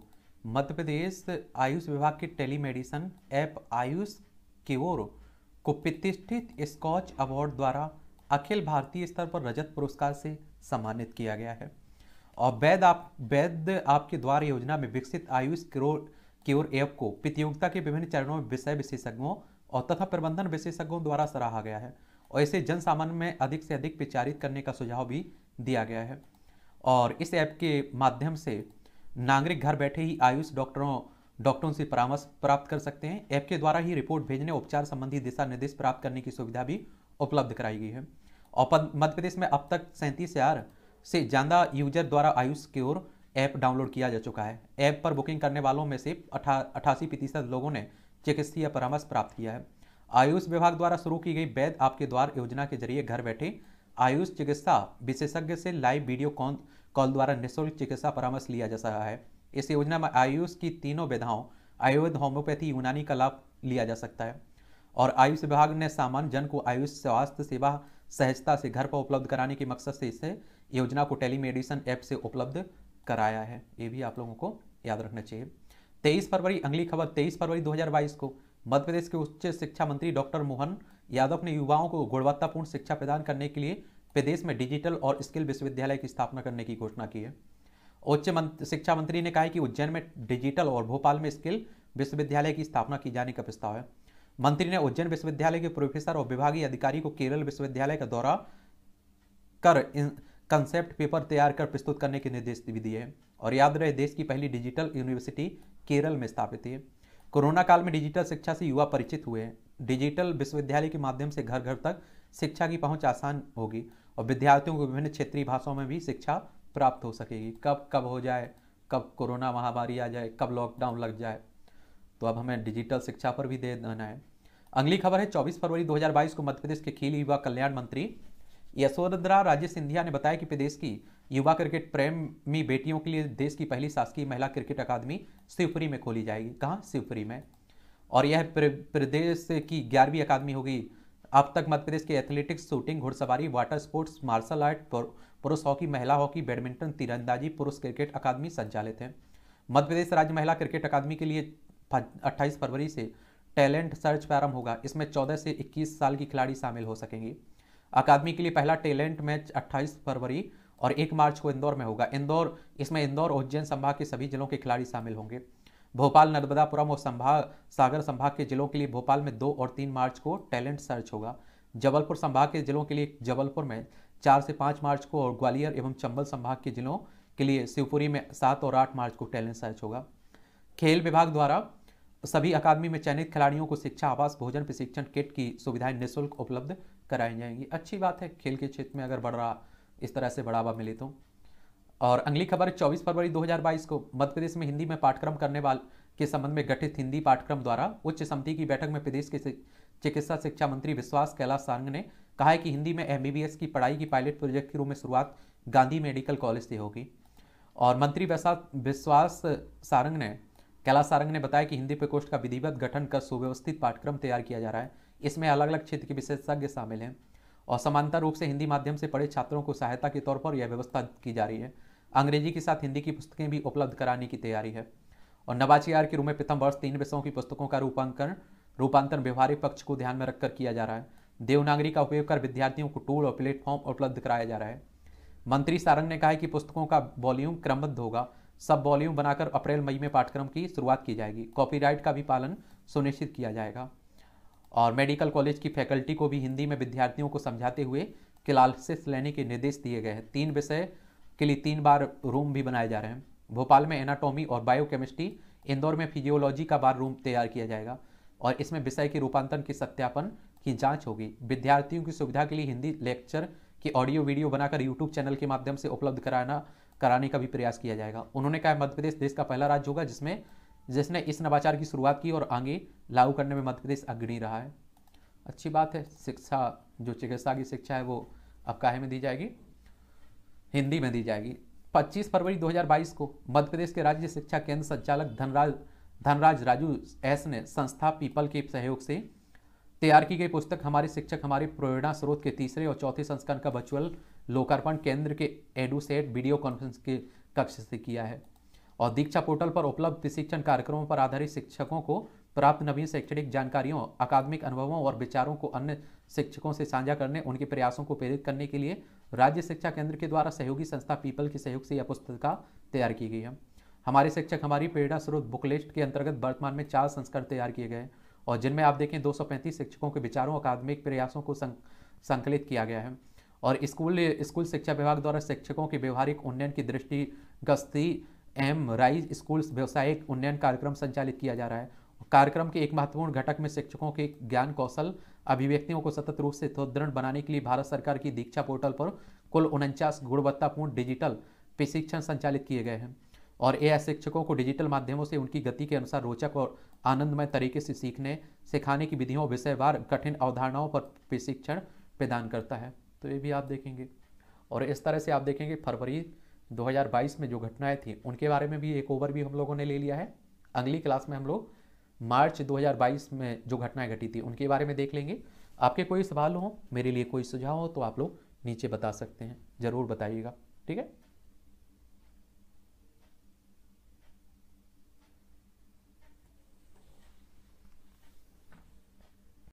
मध्य प्रदेश आयुष विभाग की टेलीमेडिसन ऐप आयुष की ओर को प्रतिष्ठित स्कॉच अवार्ड द्वारा अखिल भारतीय स्तर पर रजत पुरस्कार से सम्मानित किया गया है और वैद आप वैद्य आपके द्वार योजना में विकसित आयुष की ओर ऐप को प्रतियोगिता के विभिन्न चरणों में विषय विशेषज्ञों और तथा प्रबंधन विशेषज्ञों द्वारा सराहा गया है और इसे जन सामान्य में अधिक से अधिक प्रचारित करने का सुझाव भी दिया गया है और इस ऐप के माध्यम से नागरिक घर बैठे ही आयुष डॉक्टरों डॉक्टरों से परामर्श प्राप्त कर सकते हैं ऐप के द्वारा ही रिपोर्ट भेजने उपचार संबंधी दिशा निर्देश प्राप्त करने की सुविधा भी उपलब्ध कराई गई है और मध्य प्रदेश में अब तक सैंतीस हजार से ज़्यादा यूजर द्वारा आयुष की ओर ऐप डाउनलोड किया जा चुका है ऐप पर बुकिंग करने वालों में से अठा अठासी प्रतिशत लोगों ने चिकित्सीय परामर्श प्राप्त किया है आयुष विभाग द्वारा शुरू की गई वैद आपके द्वार योजना के जरिए घर बैठे आयुष चिकित्सा विशेषज्ञ से लाइव वीडियो कॉल कॉल द्वारा निःशुल्क चिकित्सा परामर्श लिया जा रहा है इस योजना में आयुष की तीनों विधाओं आयुर्वेद होम्योपैथी यूनानी का लाभ लिया जा सकता है और आयुष विभाग ने सामान्य जन को आयुष स्वास्थ्य सेवा सहजता से घर पर उपलब्ध कराने के मकसद से इसे योजना को टेलीमेडिसिन ऐप से उपलब्ध कराया है ये भी आप लोगों को याद रखना चाहिए तेईस फरवरी अगली खबर तेईस फरवरी 2022 को मध्य प्रदेश के उच्च शिक्षा मंत्री डॉक्टर मोहन यादव ने युवाओं को गुणवत्तापूर्ण शिक्षा प्रदान करने के लिए प्रदेश में डिजिटल और स्किल विश्वविद्यालय की स्थापना करने की घोषणा की है उच्च शिक्षा मंत्री ने कहा कि उज्जैन में डिजिटल और भोपाल में स्किल विश्वविद्यालय की स्थापना की जाने का प्रस्ताव है मंत्री ने उज्जैन विश्वविद्यालय के प्रोफेसर और विभागीय अधिकारी को केरल विश्वविद्यालय का दौरा कर कंसेप्ट पेपर तैयार कर प्रस्तुत करने के निर्देश भी दिए हैं और याद रहे देश की पहली डिजिटल यूनिवर्सिटी केरल में स्थापित है कोरोना काल में डिजिटल शिक्षा से युवा परिचित हुए हैं डिजिटल विश्वविद्यालय के माध्यम से घर घर तक शिक्षा की पहुंच आसान होगी और विद्यार्थियों को विभिन्न क्षेत्रीय भाषाओं में भी शिक्षा प्राप्त हो सकेगी कब कब हो जाए कब कोरोना महामारी आ जाए कब लॉकडाउन लग जाए तो अब हमें डिजिटल शिक्षा पर भी दे देना है अगली खबर है 24 फरवरी 2022 को मध्य प्रदेश के खेल युवा कल्याण मंत्री यशोधरा राजे सिंधिया ने बताया कि प्रदेश की युवा क्रिकेट प्रेमी बेटियों के लिए देश की पहली शासकीय महिला क्रिकेट अकादमी शिवपुरी में खोली जाएगी कहाँ शिवपुरी में और यह प्रदेश की ग्यारहवीं अकादमी होगी अब तक मध्य प्रदेश के एथलेटिक्स शूटिंग घुड़सवारी वाटर स्पोर्ट्स मार्शल आर्ट पुरुष हॉकी महिला हॉकी बैडमिंटन तीरंदाजी पुरुष क्रिकेट अकादमी संचालित है मध्य प्रदेश राज्य महिला क्रिकेट अकादमी के लिए 28 फरवरी से टैलेंट सर्च प्रारंभ होगा इसमें 14 से 21 साल की खिलाड़ी शामिल हो सकेंगी अकादमी के लिए पहला टैलेंट मैच 28 फरवरी और एक मार्च को इंदौर में होगा इंदौर इसमें इंदौर उज्जैन संभाग के सभी जिलों के खिलाड़ी शामिल होंगे भोपाल नर्मदापुरम और संभाग सागर संभाग के जिलों के लिए भोपाल में दो और तीन मार्च को टैलेंट सर्च होगा जबलपुर संभाग के जिलों के लिए जबलपुर में चार से पाँच मार्च को और ग्वालियर एवं चंबल संभाग के जिलों के लिए शिवपुरी में सात और आठ मार्च को टैलेंट सर्च होगा खेल विभाग द्वारा सभी अकादमी में चयनित खिलाड़ियों को शिक्षा आवास भोजन प्रशिक्षण किट की सुविधाएं निःशुल्क उपलब्ध कराई जाएंगी अच्छी बात है खेल के क्षेत्र में अगर बढ़ रहा इस तरह से बढ़ावा मिले तो और अगली खबर 24 फरवरी 2022 को मध्य प्रदेश में हिंदी में पाठ्यक्रम करने वाले के संबंध में गठित हिंदी पाठ्यक्रम द्वारा उच्च समिति की बैठक में प्रदेश के चिकित्सा शिक्षा मंत्री विश्वास कैलाश सांग ने कहा है कि हिंदी में एम की पढ़ाई की पायलट प्रोजेक्ट के रूप में शुरुआत गांधी मेडिकल कॉलेज से होगी और मंत्री विश्वास सारंग ने कैलाश सारंग ने बताया कि हिंदी प्रकोष्ठ का विधिवत गठन कर सुव्यवस्थित पाठ्यक्रम तैयार किया जा रहा है इसमें अलग अलग क्षेत्र के विशेषज्ञ शामिल हैं और समानता रूप से हिंदी माध्यम से पढ़े छात्रों को सहायता के तौर पर यह व्यवस्था की जा रही है अंग्रेजी के साथ हिंदी की पुस्तकें भी उपलब्ध कराने की तैयारी है और आर के रूप में प्रथम वर्ष तीन विषयों की पुस्तकों का रूपांकन रूपांतरण व्यवहारिक पक्ष को ध्यान में रखकर किया जा रहा है देवनागरी का उपयोग कर विद्यार्थियों को टूल और प्लेटफॉर्म उपलब्ध कराया जा रहा है मंत्री सारंग ने कहा है कि पुस्तकों का वॉल्यूम क्रमबद्ध होगा सब वॉल्यूम बनाकर अप्रैल मई में पाठ्यक्रम की शुरुआत की जाएगी कॉपीराइट का भी पालन सुनिश्चित किया जाएगा और मेडिकल कॉलेज की फैकल्टी को भी हिंदी में विद्यार्थियों को समझाते हुए क्लासेस लेने के निर्देश दिए गए हैं तीन विषय के लिए तीन बार रूम भी बनाए जा रहे हैं भोपाल में एनाटॉमी और बायोकेमिस्ट्री इंदौर में फिजियोलॉजी का बार रूम तैयार किया जाएगा और इसमें विषय के रूपांतरण की सत्यापन की जांच होगी विद्यार्थियों की सुविधा के लिए हिंदी लेक्चर की ऑडियो वीडियो बनाकर यूट्यूब चैनल के माध्यम से उपलब्ध कराना कराने का भी प्रयास किया जाएगा उन्होंने कहा मध्य प्रदेश देश का पहला राज्य होगा जिसमें जिसने इस नवाचार की शुरुआत की और आगे लागू करने में मध्य प्रदेश अग्रणी रहा है अच्छी बात है शिक्षा जो चिकित्सा की शिक्षा है वो अब काहे में दी जाएगी हिंदी में दी जाएगी 25 फरवरी 2022 को मध्य प्रदेश के राज्य शिक्षा केंद्र संचालक धनराज धनराज राजू एस ने संस्था पीपल के सहयोग से तैयार की गई पुस्तक हमारे शिक्षक हमारे प्रेरणा स्रोत के तीसरे और चौथे संस्करण का वर्चुअल लोकार्पण केंद्र के एडुसेट वीडियो कॉन्फ्रेंस के कक्ष से किया है और दीक्षा पोर्टल पर उपलब्ध प्रशिक्षण कार्यक्रमों पर आधारित शिक्षकों को प्राप्त नवीन शैक्षणिक जानकारियों अकादमिक अनुभवों और विचारों को अन्य शिक्षकों से साझा करने उनके प्रयासों को प्रेरित करने के लिए राज्य शिक्षा केंद्र के द्वारा सहयोगी संस्था पीपल के सहयोग से यह पुस्तिका तैयार की गई है हमारे शिक्षक हमारी प्रेरणा स्रोत बुक लिस्ट के अंतर्गत वर्तमान में चार संस्कार तैयार किए गए और जिनमें आप देखें दो शिक्षकों के विचारों अकादमिक प्रयासों को संकलित किया गया है और स्कूल स्कूल शिक्षा विभाग द्वारा शिक्षकों के व्यवहारिक उन्नयन की दृष्टि गस्ती एम राइज स्कूल व्यवसायिक उन्नयन कार्यक्रम संचालित किया जा रहा है कार्यक्रम के एक महत्वपूर्ण घटक में शिक्षकों के ज्ञान कौशल अभिव्यक्तियों को सतत रूप से सुदृढ़ बनाने के लिए भारत सरकार की दीक्षा पोर्टल पर कुल उनचास गुणवत्तापूर्ण डिजिटल प्रशिक्षण संचालित किए गए हैं और ए शिक्षकों को डिजिटल माध्यमों से उनकी गति के अनुसार रोचक और आनंदमय तरीके से सीखने सिखाने की विधियों विषयवार कठिन अवधारणाओं पर प्रशिक्षण प्रदान करता है तो ये भी आप देखेंगे और इस तरह से आप देखेंगे फरवरी 2022 में जो घटनाएं थी उनके बारे में भी एक ओवर भी हम लोगों ने ले लिया है अगली क्लास में हम लोग मार्च 2022 में जो घटनाएं घटी थी उनके बारे में देख लेंगे आपके कोई सवाल हो मेरे लिए कोई सुझाव हो तो आप लोग नीचे बता सकते हैं ज़रूर बताइएगा ठीक है